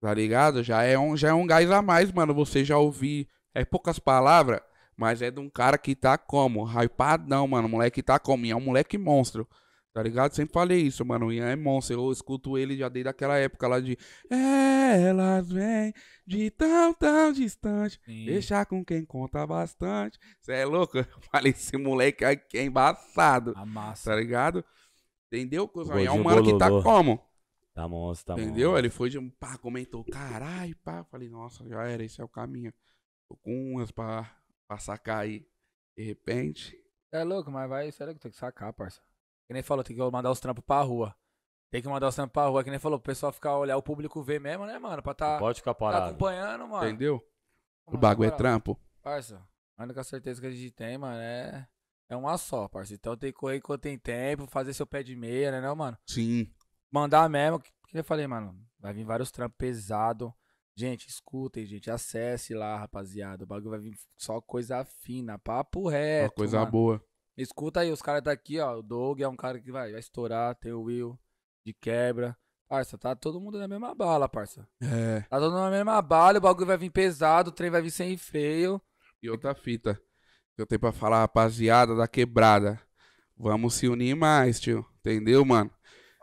Tá ligado? Já é um, já é um gás a mais, mano. Você já ouvi É poucas palavras, mas é de um cara que tá como? Hypadão, mano. Moleque tá como? Ian é um moleque monstro. Tá ligado? Sempre falei isso, mano. Ian é monstro. Eu escuto ele já desde aquela época lá de. Elas vêm de tão, tão distante. Sim. Deixar com quem conta bastante. Você é louco? (laughs) Eu falei, esse moleque aqui é embaçado. Amassa. Tá ligado? Entendeu, cuzão? É um mano que tá como? Tá monstro, tá Entendeu? Monstro. Ele foi de um pá, comentou, caralho, pá. Falei, nossa, já era, esse é o caminho. Tô com umas pra, pra sacar aí. De repente. É louco, mas vai, será que é tem que sacar, parça. Que nem falou, tem que mandar os trampos pra rua. Tem que mandar os trampos pra rua, que nem falou, o pessoal ficar olhar, o público ver mesmo, né, mano? Pra tá, pode ficar parado. tá acompanhando, mano. Entendeu? o bagulho é trampo. Parça, a única certeza que a gente tem, mano, é. É uma só, parça. Então tem que correr enquanto tem tempo, fazer seu pé de meia, né, não, mano? Sim mandar mesmo. que eu falei, mano? Vai vir vários trampos pesados. Gente, escutem, gente, acesse lá, rapaziada. O bagulho vai vir só coisa fina, papo reto. Uma coisa mano. boa. Escuta aí, os caras tá aqui, ó. O Doug é um cara que vai, vai estourar, tem o Will de quebra. Parça, tá todo mundo na mesma bala, parça. É. Tá todo mundo na mesma bala, o bagulho vai vir pesado, o trem vai vir sem freio. E outra fita que eu tenho pra falar, rapaziada da quebrada. Vamos se unir mais, tio. Entendeu, mano?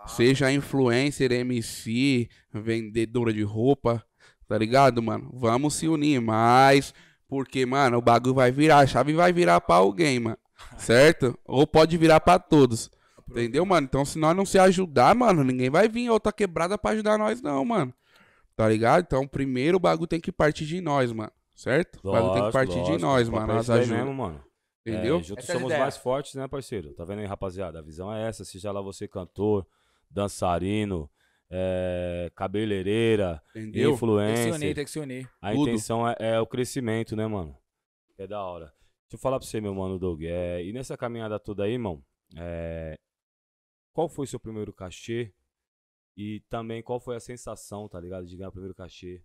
Seja influencer, MC, vendedora de roupa, tá ligado, mano? Vamos se unir mais, porque, mano, o bagulho vai virar, a chave vai virar pra alguém, mano. Certo? Ou pode virar pra todos. Entendeu, mano? Então, se nós não se ajudar, mano, ninguém vai vir outra quebrada pra ajudar nós, não, mano. Tá ligado? Então, primeiro o bagulho tem que partir de nós, mano. Certo? Lógico, o bagulho tem que partir lógico, de nós, mano. É nós ajuda. Mesmo, mano. Entendeu? É, juntos somos mais fortes, né, parceiro? Tá vendo aí, rapaziada? A visão é essa. Seja lá você cantor, dançarino, é, cabeleireira, Entendeu? influencer. Tem que se unir, tem que se unir. A Tudo. intenção é, é, o crescimento, né, mano? É da hora. Deixa eu falar pra você, meu mano, Doug. É, e nessa caminhada toda aí, irmão, é, qual foi seu primeiro cachê? E também qual foi a sensação, tá ligado? De ganhar o primeiro cachê.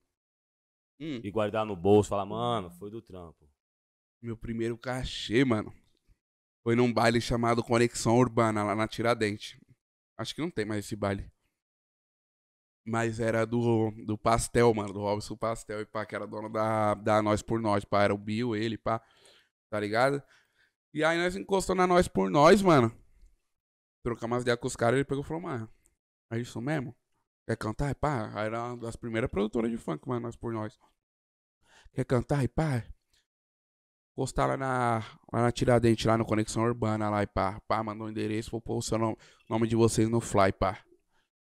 Hum. E guardar no bolso, falar, mano, foi do trampo. Meu primeiro cachê, mano. Foi num baile chamado Conexão Urbana, lá na Tiradentes. Acho que não tem mais esse baile. Mas era do, do Pastel, mano, do Robson Pastel, e pá, que era dono da, da Nós por Nós, pá, era o Bill, ele, pá, tá ligado? E aí nós encostamos na Nós por Nós, mano. Trocamos umas ideias com os caras, ele pegou e falou, mano, é isso mesmo? Quer cantar? E pá, era uma das primeiras produtoras de funk, mano, Nós por Nós. Quer cantar? E pá, postar lá na, lá na Tiradentes, lá no Conexão Urbana, lá e pá. Pá, mandou um endereço, vou pôr o seu nome, nome de vocês no fly, pá.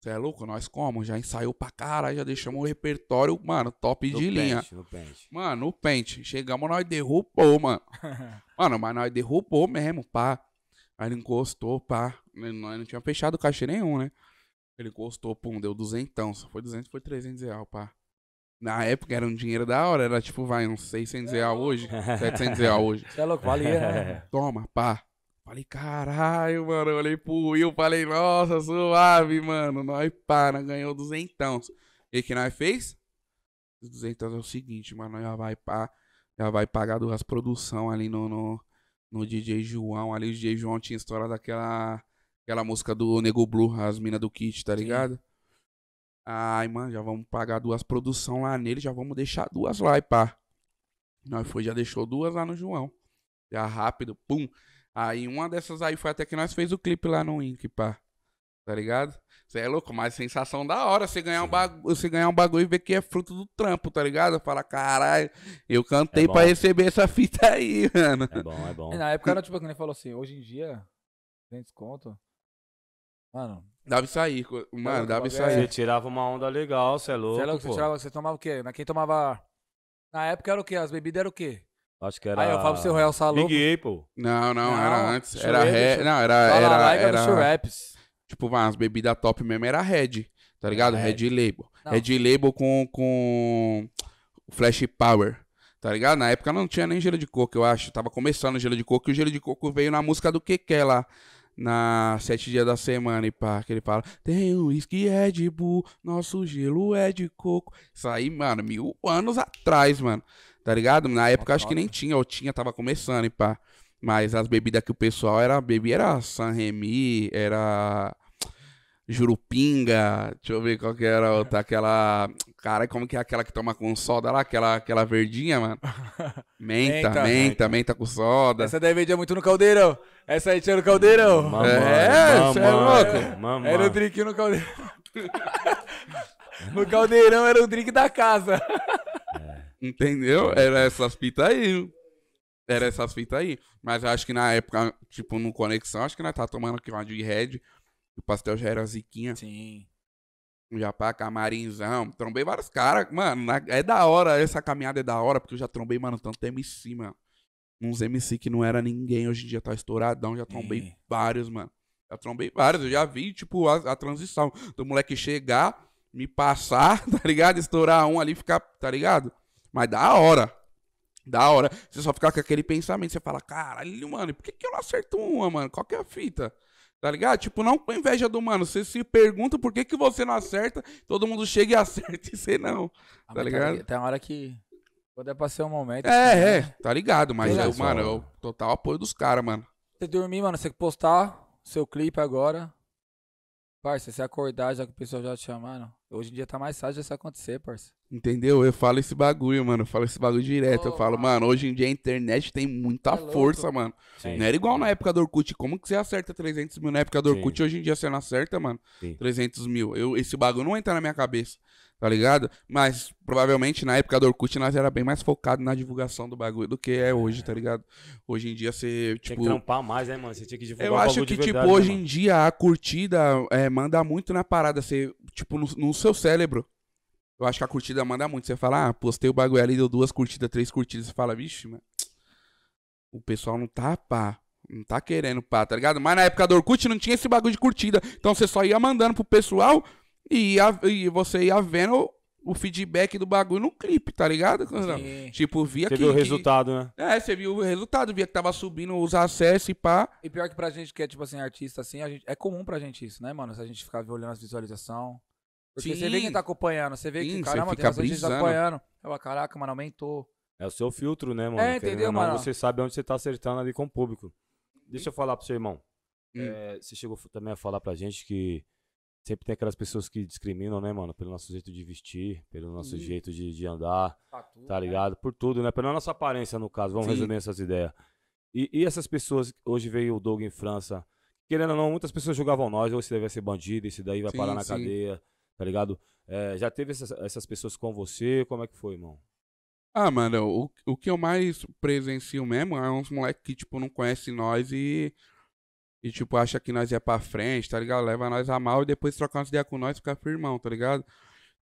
Você é louco? Nós como? Já ensaiou pra caralho, já deixamos o repertório, mano, top no de pente, linha. No pente. Mano, no pente. Chegamos, nós derrubou, mano. (laughs) mano, mas nós derrubou mesmo, pá. Aí ele encostou, pá. Nós não, tinha fechado caixa nenhum, né? Ele encostou, pum, deu duzentão. Só foi duzentos, foi trezentos real, pá. Na época era um dinheiro da hora, era tipo, vai, uns 600 reais hoje, 700 (laughs) reais hoje. Você é louco, valia. Né? (laughs) Toma, pá. Falei, caralho, mano. Eu olhei pro Will, falei, nossa, suave, mano. Nós para, ganhou duzentão. E que nós fez? Os duzentão é o seguinte, mano, nós já vai pá, já vai pagar duas produção ali no, no, no DJ João. Ali o DJ João tinha história daquela aquela música do Nego Blue, as minas do Kit, tá ligado? Sim. Ai, mano, já vamos pagar duas produção lá nele, já vamos deixar duas lá e pá. Nós foi, já deixou duas lá no João. Já rápido, pum. Aí uma dessas aí foi até que nós fez o clipe lá no Ink, pá. Tá ligado? Você é louco, mas sensação da hora você ganhar, um bagu... você ganhar um bagulho e ver que é fruto do trampo, tá ligado? Fala, caralho, eu cantei é pra receber essa fita aí, (laughs) mano. É bom, é bom. E na época era tipo, que nem falou assim, hoje em dia, tem desconto. Mano, Dava e sair. Mano, dava e sair. Você tirava uma onda legal, você é, é louco. Você é louco, você, tirava, você tomava o quê? Mas quem tomava. Na época era o quê? As bebidas eram o quê? Acho que era. Aí, eu falo pro seu Real Salão. Tá Big Apple. Não, não, não, era antes. Era ré. Não, era. era, era, raps. Tipo, mano, as bebidas top mesmo era Red, tá ligado? Red, Red Label. Não. Red Label com, com Flash Power. Tá ligado? Na época não tinha nem gelo de coco, eu acho. Tava começando o gelo de coco e o gelo de coco veio na música do Keké lá na sete dias da semana e pá, que ele fala, tem uísque é de Bull, nosso gelo é de coco. Isso aí, mano, mil anos atrás, mano. Tá ligado? Na época acho que nem tinha, ou tinha, tava começando e pá. Mas as bebidas que o pessoal era, bebia era San Remy, era Jurupinga, deixa eu ver qual que era (laughs) outra, aquela. Cara, como que é aquela que toma com soda lá? Aquela, aquela verdinha, mano? (laughs) Menta, menta, menta, menta, com soda. Essa daí vendia muito no caldeirão. Essa aí tinha no caldeirão. Mamãe, é, mamãe, é louco. Mamãe. Era o drink no caldeirão. (laughs) no caldeirão era o drink da casa. É. Entendeu? Era essas fitas aí. Era essas fitas aí. Mas eu acho que na época, tipo, no Conexão, acho que nós tá tomando aqui uma de Red. O pastel já era ziquinha. Sim. Japá, Camarinzão. Trombei vários caras. Mano, é da hora. Essa caminhada é da hora, porque eu já trombei, mano, tanto MC, mano. Uns MC que não era ninguém, hoje em dia tá estouradão. Já trombei vários, mano. Já trombei vários. Eu já vi, tipo, a, a, transição do moleque chegar, me passar, (laughs) tá ligado? Estourar um ali ficar, tá ligado? Mas da hora. Da hora. Você só ficar com aquele pensamento. Você fala, caralho, mano, por que, que eu não acerto uma, mano? Qual que é a fita? Tá ligado? Tipo, não com inveja do mano. Você se pergunta por que, que você não acerta, todo mundo chega e (laughs) acerta e você não. Ah, tá, tá ligado? tem uma hora que. Quando é pra ser um momento. É, assim, é, né? tá ligado, mas eu, mano, eu, é total apoio dos caras, mano. Você dormir, mano, você postar seu clipe agora, Parça, se acordar, já que o pessoal já te chamaram, hoje em dia tá mais fácil de isso acontecer, parça. Entendeu? Eu falo esse bagulho, mano. Eu falo esse bagulho direto. Oh, eu falo, mano, hoje em dia a internet tem muita é força, mano. Sim. Não era igual na época do Orkut. Como que você acerta 300 mil na época do Sim. Hoje em dia você não acerta, mano. Sim. 300 mil. Eu, esse bagulho não entra na minha cabeça tá ligado? Mas provavelmente na época do Orkut nós era bem mais focado na divulgação do bagulho do que é hoje, tá é. ligado? Hoje em dia você, tipo... Tem que tipo, trampar mais, né, mano? Você tinha que divulgar Eu acho que, tipo, verdade, tipo, hoje né, em dia a curtida é, manda muito na parada, você, tipo, no, no seu cérebro. Eu acho que a curtida manda muito. Você fala, ah, postei o bagulho ali, deu duas curtidas, três curtidas. Você fala, vixe, mano, o pessoal não tá, pá. Não tá querendo, pá, tá ligado? Mas na época do Orkut não tinha esse bagulho de curtida. Então você só ia mandando pro pessoal e, e você ia vendo o feedback do bagulho num clipe, tá ligado? Sim. Tipo, via você que... Você viu o que, resultado, né? É, você viu o resultado, via que tava subindo os acessos e pá. E pior que pra gente que é, tipo assim, artista, assim, a gente, é comum pra gente isso, né, mano? Se a gente ficar olhando as visualizações. Porque Sim. você vê quem tá acompanhando, você vê Sim, que, caramba, tem bastante gente acompanhando. Eu, caraca, mano, aumentou. É o seu filtro, né, mano? É, entendeu, mano? Você sabe onde você tá acertando ali com o público. Deixa eu falar pro seu irmão. Hum. É, você chegou também a falar pra gente que Sempre tem aquelas pessoas que discriminam, né, mano? Pelo nosso jeito de vestir, pelo nosso jeito de, de andar, tá né? ligado? Né? Por tudo, né? Pela nossa aparência, no caso. Vamos Sim. resumir essas ideias. E, e essas pessoas, hoje veio o Doug em França, querendo ou não, muitas pessoas julgavam nós, ou esse daí vai ser bandido, esse daí vai sim, parar na sim. cadeia, tá ligado? É, já teve essas, essas, pessoas com você, como é que foi, irmão? Ah, mano, o, o que eu mais presencio mesmo é uns moleques que, tipo, não conhecem nós e e, tipo, acha que nós ia pra frente, tá ligado? Leva nós a mal e depois troca umas ideias com nós e fica firmão, tá ligado?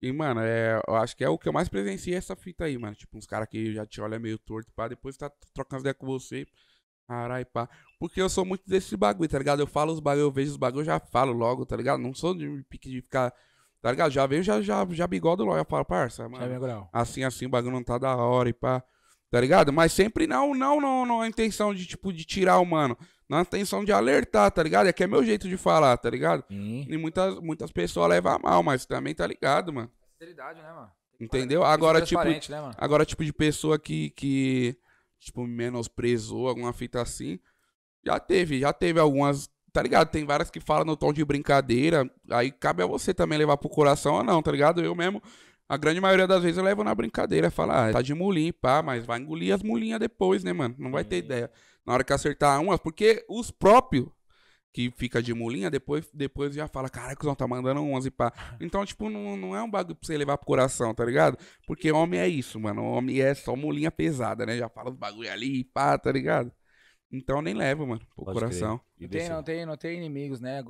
E, mano, é, eu acho que é o que eu mais presenciei essa fita aí, mano. Tipo, uns caras que já te olham meio torto, pá, depois tá trocando ideia com você. Carai, pá. Porque eu sou muito desse bagulho, tá ligado? Eu falo os bagulho, eu vejo os bagulho, eu já falo logo, tá ligado? Não sou de pique de ficar. Tá ligado? Já vejo, já, já, já bigodo logo. Eu falo, parça, mano. Assim, assim, o bagulho não tá da hora e pá. Tá ligado? Mas sempre não, não, não, não. A intenção de, tipo, de tirar o mano na intenção de alertar, tá ligado? É que é meu jeito de falar, tá ligado? Sim. E muitas, muitas pessoas levam mal, mas também tá ligado, mano. Sinceridade, né, mano? Entendeu? Agora, é tipo, né, mano? agora, tipo de pessoa que, que, tipo, menosprezou alguma fita assim, já teve, já teve algumas, tá ligado? Tem várias que falam no tom de brincadeira, aí cabe a você também levar pro coração ou não, tá ligado? Eu mesmo, a grande maioria das vezes eu levo na brincadeira, falar, ah, tá de mulim, pá, mas vai engolir as mulinhas depois, né, mano? Não vai Sim. ter ideia. Na hora que acertar uma, porque os próprios que fica de mulinha, depois, depois já fala, caraca, o Zão tá mandando 11 pá. (laughs) Então, tipo, não, não é um bagulho pra você levar pro coração, tá ligado? Porque homem é isso, mano. Homem é só mulinha pesada, né? Já fala os bagulho ali, pá, tá ligado? Então nem leva, mano, pro Pode coração. Não tem, não, tem, não tem inimigos, né?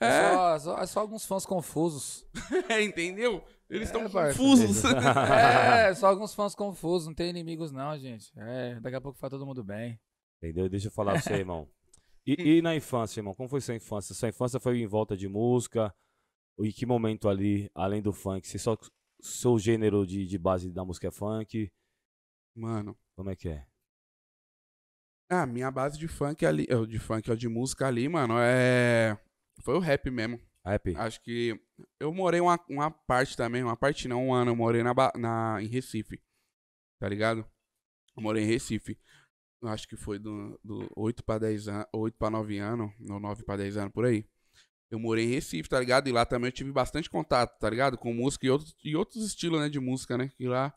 É, (laughs) é, é. Só, só, é só, alguns fãs confusos. (laughs) Entendeu? Eles estão é, confusos. é, só alguns fãs confusos, não tem inimigos não, gente. É, daqui a pouco faz todo mundo bem. Entendeu? Deixa eu falar pra você, (laughs) irmão. E, e, na infância, irmão, como foi sua infância? Sua infância foi em volta de música? Em que momento ali, além do funk? Você só, seu gênero de, de base da música é funk? Mano. Como é que é? Ah, minha base de funk ali, de funk ou de música ali, mano, é. Foi o rap mesmo. Rap? Acho que. Eu morei uma, uma parte também, uma parte não, um ano, eu morei na, na, em Recife. Tá ligado? Eu morei em Recife acho que foi do, do 8 para 10 anos, 8 para 9 anos, não 9 para 10 anos, por aí. Eu morei em Recife, tá ligado? E lá também eu tive bastante contato, tá ligado? Com música e outros, e outros estilos, né, de música, né? Que lá,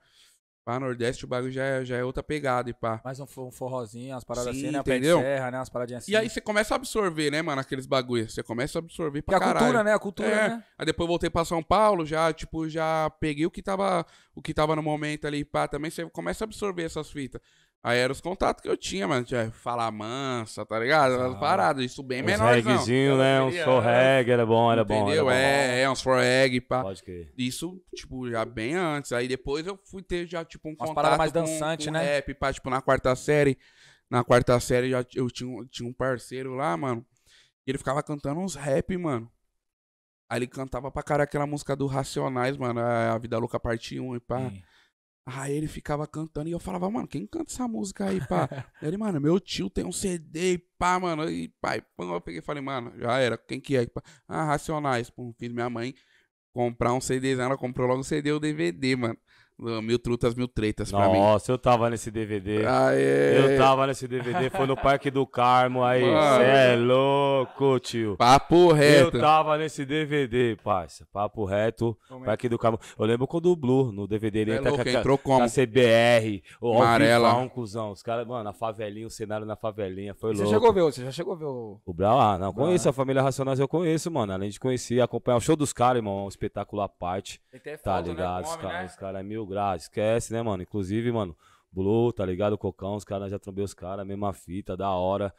pra Nordeste, o bagulho já é, já é outra pegada e pá. Mais um, forrozinho, as paradas Sim, assim, né? Entendeu? Serra, né? As paradinhas assim. E aí assim. você começa a absorver, né, mano, aqueles bagulhos. Você começa a absorver pra Porque caralho. a cultura, né? A cultura, é. né? Aí depois eu voltei pra São Paulo, já, tipo, já peguei o que tava, o que tava no momento ali, e pá. Também você começa a absorver essas fitas. Aí eram os contatos que eu tinha, mano. Tinha falar mansa, tá ligado? Elas ah, paradas, isso bem menor. Reggaezinho, né? Uns for é. era bom, era entendeu? bom. Entendeu? É, é, uns for reggae, pá. Pode crer. Isso, tipo, já bem antes. Aí depois eu fui ter já, tipo, um Umas contato mais dançante, com, com né? rap, pá, tipo, na quarta série. Na quarta série já, eu tinha, tinha um parceiro lá, mano. E ele ficava cantando uns rap, mano. Aí ele cantava pra cara aquela música do Racionais, mano. A Vida Louca Parte 1 e pá. Sim. Aí ele ficava cantando e eu falava, mano, quem canta essa música aí, pá? (laughs) ele, mano, meu tio tem um CD pá, mano, e pai, pô, Eu peguei e falei, mano, já era, quem que é? Pá? Ah, Racionais, pô, fiz minha mãe comprar um CD, ela comprou logo um CD ou DVD, mano. Mil Trutas, Mil Tretas Nossa, pra mim. Nossa, eu tava nesse DVD. Aê. Eu tava nesse DVD, foi no Parque do Carmo aí. Você é louco, tio. Papo reto. Eu tava nesse DVD, parça. Papo reto, é Parque do Carmo. Eu lembro quando o Blue, no DVD, ele é entra louco, com, a, entrou com a CBR, o Amarela. Um cuzão. Os caras, mano, na favelinha, o cenário na favelinha, foi louco. Você chegou a ver, você já chegou a ver o... O Brau, ah, não, conheço a Família Racionais, eu conheço, mano. Além de conhecer, acompanhar o show dos caras, irmão, é um espetáculo à parte. Tem tá foto, né, ligado? Né? Os caras, né? cara, é mil Pedro esquece, né, mano? Inclusive, mano, Blue, tá ligado? Cocão, os caras já trombei os caras, mesma fita, da hora.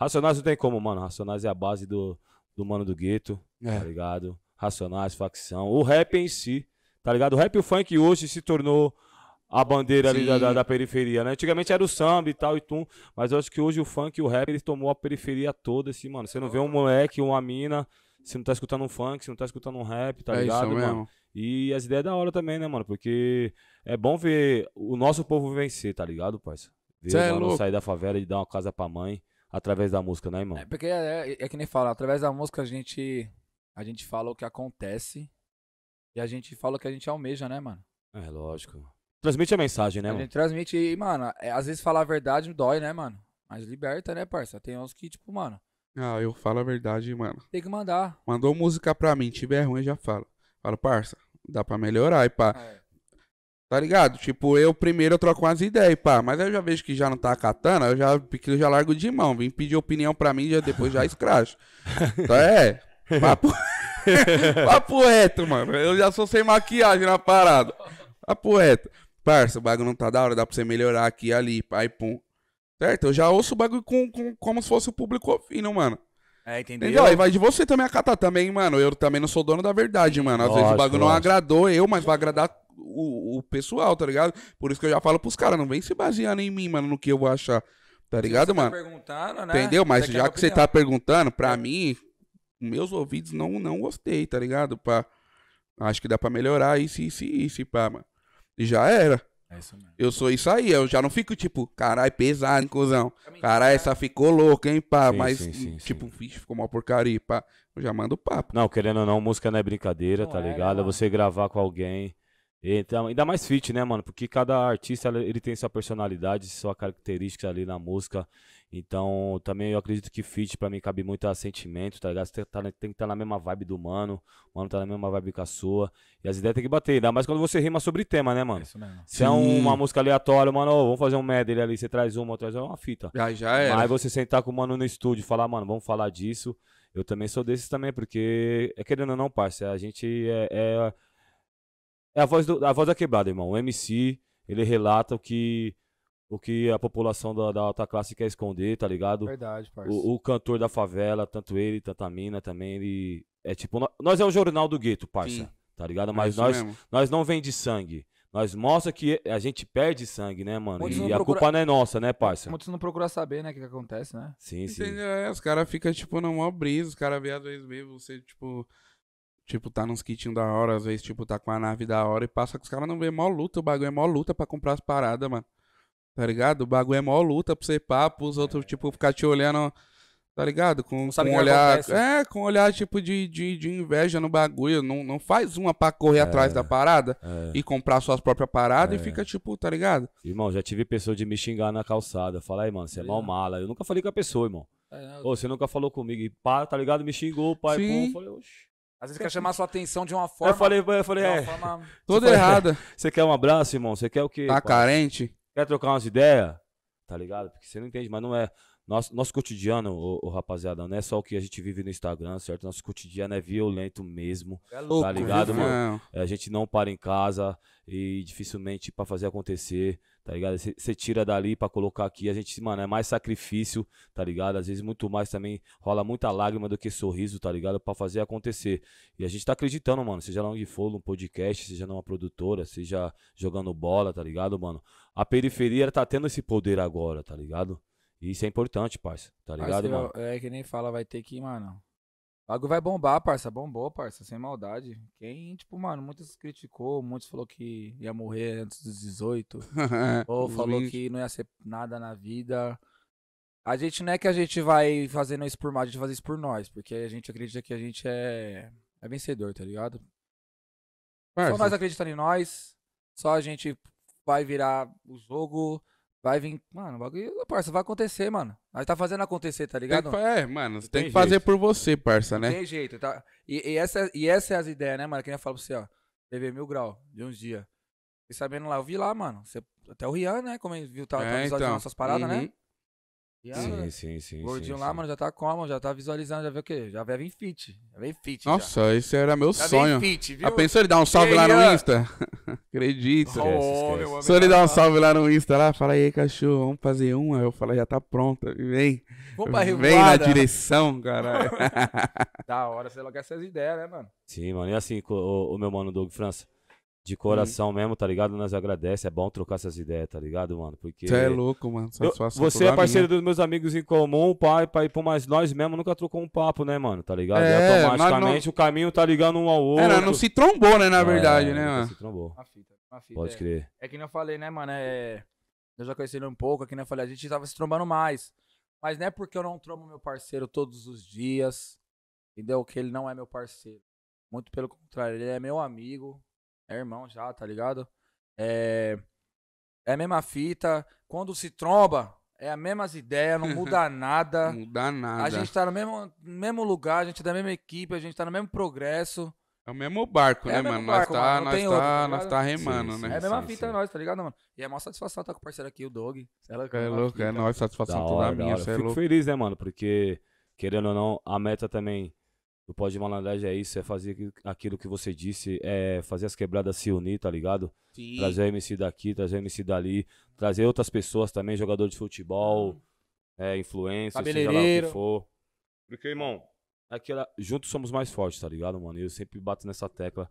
Racionais não tem como, mano. Racionais é a base do, do mano do gueto, tá é. tá ligado? Racionais, facção. O rap em si, tá ligado? O rap e o funk hoje se tornou a bandeira Sim. ali da, da, da, periferia, né? Antigamente era o samba e tal e tum, mas eu acho que hoje o funk e o rap ele tomou a periferia toda, assim, mano. Você não vê um moleque, uma mina se não tá escutando um funk, se não tá escutando um rap, tá é ligado, isso mano? E as ideias é da hora também, né, mano? Porque é bom ver o nosso povo vencer, tá ligado, parça? Ver Cê é o é sair da favela e dar uma casa pra mãe através da música, né, irmão? É porque é, é, é, que nem fala, através da música a gente a gente fala o que acontece e a gente fala o que a gente almeja, né, mano? É, lógico. Transmite a mensagem, né, a mano? A gente transmite e, mano, é, às vezes falar a verdade dói, né, mano? Mas liberta, né, parça? Tem uns que, tipo, mano, ah, eu falo a verdade, mano. Tem que mandar. Mandou música pra mim, tiver ruim, já falo. Falo, parça, dá pra melhorar e pá. Ah, é. Tá ligado? Tipo, eu primeiro eu troco umas ideias, pá. Mas eu já vejo que já não tá catando, eu já, eu já largo de mão. Vim pedir opinião pra mim, já, depois já escracho. então é, (laughs) papo... (laughs) papo reto, mano. Eu já sou sem maquiagem na parada. Papo reto. Parça, o bagulho não tá da hora, dá pra você melhorar aqui e ali, pá, e pum. Certo? Eu já ouço o bagulho com, com, como se fosse o público ouvindo, mano. É, entendeu? entendeu? Aí vai de você também acatar também, mano. Eu também não sou dono da verdade, mano. Às lógico, vezes o bagulho lógico. não agradou eu, mas vai agradar o, o pessoal, tá ligado? Por isso que eu já falo pros caras, não vem se baseando em mim, mano, no que eu vou achar. Tá ligado, você tá mano? Tá perguntando, né? Entendeu? Mas já que você tá perguntando, pra é. mim, meus ouvidos não, não gostei, tá ligado? Pra... Acho que dá pra melhorar isso, isso isso, pá, mano. E já era. É isso mesmo. Eu sou isso aí, eu já não fico tipo, caralho, pesado, cuzão. Caralho, é. essa ficou louca, hein, pá. Sim, Mas, sim, sim, tipo, sim. vixe, ficou uma porcaria, pá. Eu já mando papo. Não, querendo ou não, música não é brincadeira, não tá é, ligado? É você gravar com alguém. Então, ainda mais fit, né, mano? Porque cada artista ele tem sua personalidade, sua característica ali na música. Então, também eu acredito que fit para mim cabe muito a sentimento, tá ligado? Você tem, tá, tem que estar tá na mesma vibe do mano, o mano tá na mesma vibe com a sua. E as ideias tem que bater, ainda mais quando você rima sobre tema, né, mano? É isso mesmo. Se é Sim. é uma música aleatória, mano, oh, vamos fazer um medley ali, você traz uma, traz uma, é uma fita. Já, já é Aí você sentar com o mano no estúdio e falar, mano, vamos falar disso. Eu também sou desses também, porque, é querendo ou não, parça, a gente é, é, é a, voz do, a voz da quebrada, irmão. O MC, ele relata o que o que a população da, da, alta classe quer esconder, tá ligado? Verdade, parceiro. O, o, cantor da favela, tanto ele, tanto a mina também, ele. É tipo. Nós é o jornal do gueto, parça. Sim. Tá ligado? É Mas é nós, nós não de sangue. Nós mostra que a gente perde sangue, né, mano? Muitos e procura... a culpa não é nossa, né, parça? Muitos não procuram saber, né, o que, que, acontece, né? Sim, sim. É, os caras ficam, tipo, na mó brisa, os caras vê às vezes mesmo, você, tipo. Tipo, tá nos kitinhos da hora, às vezes, tipo, tá com a nave da hora e passa que os caras não vê mó luta, o bagulho é mó luta pra comprar as paradas, mano. Tá ligado? O bagulho é mó luta pra você ir papo, os outros, tipo, ficar te olhando, tá ligado? Com, com um olhar. Acontece. É, com um olhar tipo de, de, de, inveja no bagulho. Não, não faz uma pra correr é, atrás da parada é. e comprar suas próprias paradas é. e fica, tipo, tá ligado? Irmão, já tive pessoa de me xingar na calçada. Falar, aí, mano, você é mal mala. Eu nunca falei com a pessoa, irmão. É, Ô, você nunca falou comigo. E pá, tá ligado? Me xingou, pai, Sim. pum. Falei, oxi. Às vezes quer chamar sua atenção de uma forma. Eu falei, eu falei, é. Forma... Toda errada. Você quer um abraço, irmão? Você quer o quê? Tá pai? carente? Quer trocar umas ideias? Tá ligado? Porque você não entende, mas não é. Nosso, nosso cotidiano, ô, ô, rapaziada, não é só o que a gente vive no Instagram, certo? Nosso cotidiano é violento mesmo. É tá louco, tá ligado, mano? É, a gente não para em casa e dificilmente para fazer acontecer tá ligado? Você tira dali para colocar aqui, a gente, mano, é mais sacrifício, tá ligado? Às vezes muito mais também, rola muita lágrima do que sorriso, tá ligado? para fazer acontecer. E a gente tá acreditando, mano, seja lá onde for, um podcast, seja numa produtora, seja jogando bola, tá ligado, mano? A periferia tá tendo esse poder agora, tá ligado? E isso é importante, parça, tá ligado, Parceiro, mano? É que nem fala, vai ter que, mano, bagulho vai bombar, parça. Bombou, parça, sem maldade. Quem, tipo, mano, muitos criticou, muitos falou que ia morrer antes dos 18. (laughs) ou falou que não ia ser nada na vida. A gente não é que a gente vai fazendo isso por mal, a gente faz isso por nós, porque a gente acredita que a gente é, é vencedor, tá ligado? Parça. Só nós acreditando em nós, só a gente vai virar o jogo, Vai vir, mano, o bagulho, parça, vai acontecer, mano. Aí tá fazendo acontecer, tá ligado? Tem, é, mano, você tem, tem, que jeito. fazer por você, parça, né? tem jeito, tá? E, e, essa, e essa é as ideias, né, mano? Que nem eu falo pra você, ó. TV Mil Grau, de uns dias. E sabendo lá, eu vi lá, mano. Você, até o Rian, né? Como ele viu, tá, tá é, tá visualizando então. paradas, né? uhum. né? Rian, sim, sim, sim, sim. Gordinho sim, lá, sim. mano, já tá como? Já tá visualizando, já vê o quê? Já vem fit. Já vem fit. Nossa, já. esse era meu já sonho. Vem fit, viu? Já ah, pensou ele dar um salve e lá Rian? no Insta? Acredito. Oh, Só ele dá um salve lá no Insta lá, fala aí, cachorro, vamos fazer uma. Eu falo, já tá pronta. Vem. Vamos pra Vem na direção, caralho. (laughs) da hora, você logo essas ideias, né, mano? Sim, mano. E assim, o, o meu mano Doug França. De coração mesmo, tá ligado? Nós agradece. É bom trocar essas ideias, tá ligado, mano? Porque. Você é louco, mano. você é parceiro minha. dos meus amigos em comum, pai, pai, por mais nós mesmo nunca trocamos um papo, né, mano? Tá ligado? É, e automaticamente não... o caminho tá ligando um ao é, outro. É, não se trombou, né, na é, verdade, é, né, mano? Se trombou. Uma fita, uma fita, Pode é. crer. É que nem eu falei, né, mano? É... Eu já conheci ele um pouco, aqui, é Eu falei, a gente tava se trombando mais. Mas não é porque eu não trombo meu parceiro todos os dias, entendeu? Que ele não é meu parceiro. Muito pelo contrário, ele é meu amigo é irmão já, tá ligado? É, é a mesma fita. Quando se tromba, é as mesmas ideias, não muda (laughs) nada. muda nada. A gente tá no mesmo, mesmo lugar, a gente é da mesma equipe, a gente tá no mesmo progresso. É o mesmo barco, é né, mano? Barco, nós tá, mano. Nós, tá, outro, tá nós tá remando, sim, né? É a mesma sim, fita sim. nós, tá ligado, mano? E é uma satisfação estar tá com o parceiro aqui, o Dog. É louco, é, né, louco, é nóis, satisfação da toda hora, minha. Da hora. É Fico é louco. feliz, né, mano? Porque, querendo ou não, a meta também o pós de malandragem é isso, é fazer aquilo que você disse, é fazer as quebradas se unir, tá ligado? Sim. Trazer o MC daqui, trazer o MC dali, trazer outras pessoas também, jogador de futebol, é, influência, seja lá o que for. Porque, irmão, aquela, juntos somos mais fortes, tá ligado, mano? Eu sempre bato nessa tecla.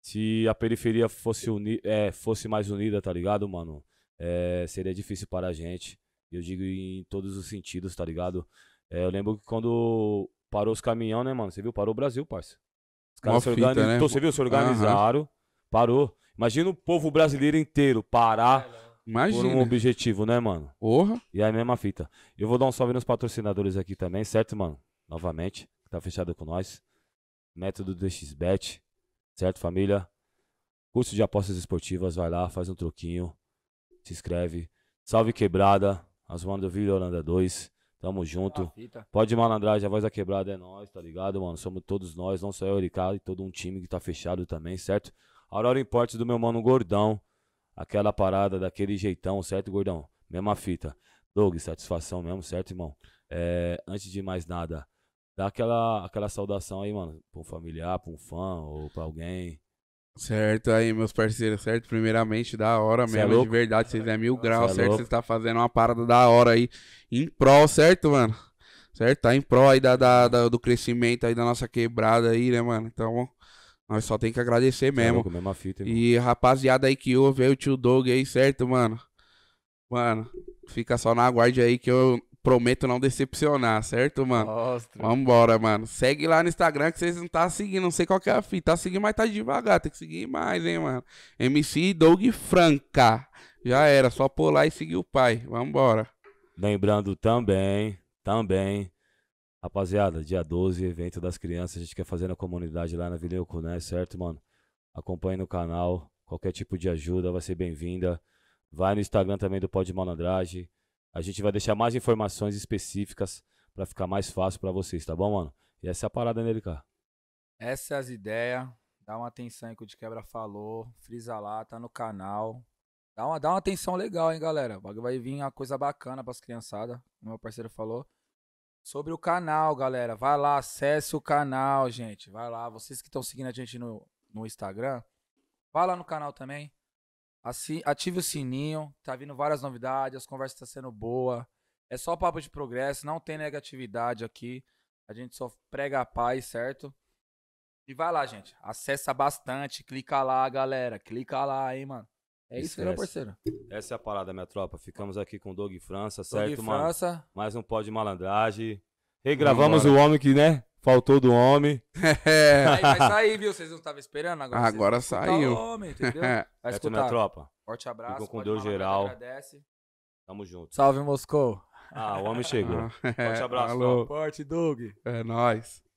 Se a periferia fosse, uni, é, fosse mais unida, tá ligado, mano? É, seria difícil para a gente. Eu digo em todos os sentidos, tá ligado? É, eu lembro que quando Parou os caminhão, né, mano? Você viu? Parou o Brasil, parça. Os caras se organizaram. Né? Então, você viu? Se organizaram. Uhum. Parou. Imagina o povo brasileiro inteiro parar Imagina. por um objetivo, né, mano? Porra. E é aí mesma fita. Eu vou dar um salve nos patrocinadores aqui também, certo, mano? Novamente, tá fechado com nós. Método DXBet, certo, família? Curso de apostas esportivas, vai lá, faz um troquinho, se inscreve. Salve Quebrada, as One do Vila Holanda 2. Tamo junto. Tá Pode malandragem, a voz da quebrada é nós, tá ligado, mano? Somos todos nós, não só eu, Ricardo, e todo um time que tá fechado também, certo? Aurora Importes do meu mano Gordão. Aquela parada daquele jeitão, certo, Gordão? Mesma fita. Doug, satisfação mesmo, certo, irmão? É, antes de mais nada, dá aquela, aquela saudação aí, mano, pra um familiar, pra um fã ou pra alguém. Certo aí, meus parceiros, certo? Primeiramente, da hora cê é mesmo, é de verdade, vocês é mil graus, cê é certo? Vocês é tá fazendo uma parada da hora aí, em prol, certo, mano? Certo? Tá em prol aí da, da, da, do crescimento aí da nossa quebrada aí, né, mano? Então, nós só tem que agradecer é mesmo. É louco, mesma fita, e rapaziada aí que ouve aí o tio Dog aí, certo, mano? Mano, fica só na guarda aí que eu Prometo não decepcionar, certo, mano? Mostra. Vambora, mano. Segue lá no Instagram que vocês não tá seguindo. Não sei qual que é a fita. Tá seguindo, mas tá devagar. Tem que seguir mais, hein, mano? MC Doug Franca. Já era. Só pôr lá e seguir o pai. Vambora. Lembrando também, também. Rapaziada, dia 12, evento das crianças. A gente quer fazer na comunidade lá na Vila né, certo, mano? Acompanhe no canal. Qualquer tipo de ajuda vai ser bem-vinda. Vai no Instagram também do Pode Malandragem. A gente vai deixar mais informações específicas para ficar mais fácil para vocês, tá bom, mano? E essa é a parada nele, cara. Essas é as ideias. Dá uma atenção aí que o de quebra falou. Frisa lá, tá no canal. Dá uma, dá uma atenção legal, hein, galera. Vai vir uma coisa bacana pras criançadas, como meu parceiro falou. Sobre o canal, galera. Vai lá, acesse o canal, gente. Vai lá. Vocês que estão seguindo a gente no, no Instagram, vai lá no canal também. Assim, ative o sininho, tá vindo várias novidades, as conversas estão tá sendo boa. É só papo de progresso, não tem negatividade aqui. A gente só prega a paz, certo? E vai lá, gente. Acessa bastante, clica lá, galera. Clica lá, hein, mano. É isso, aí, meu parceiro. Essa é a parada, minha tropa. Ficamos aqui com Doug França, certo, Doug mano? França. Mais um pó de malandragem. Regravamos o homem que, né? Faltou do homem. (laughs) É. Aí vai (laughs) sair, viu? Vocês não estavam esperando agora. Agora saiu. O homem, entendeu? (laughs) Vai é escutar. minha tropa. Forte abraço. Ficou com Deus geral. Agradece. Tamo junto. Salve, Moscou. Ah, o homem chegou. Ah, é, Forte abraço. Alô. Forte, Doug. É nóis.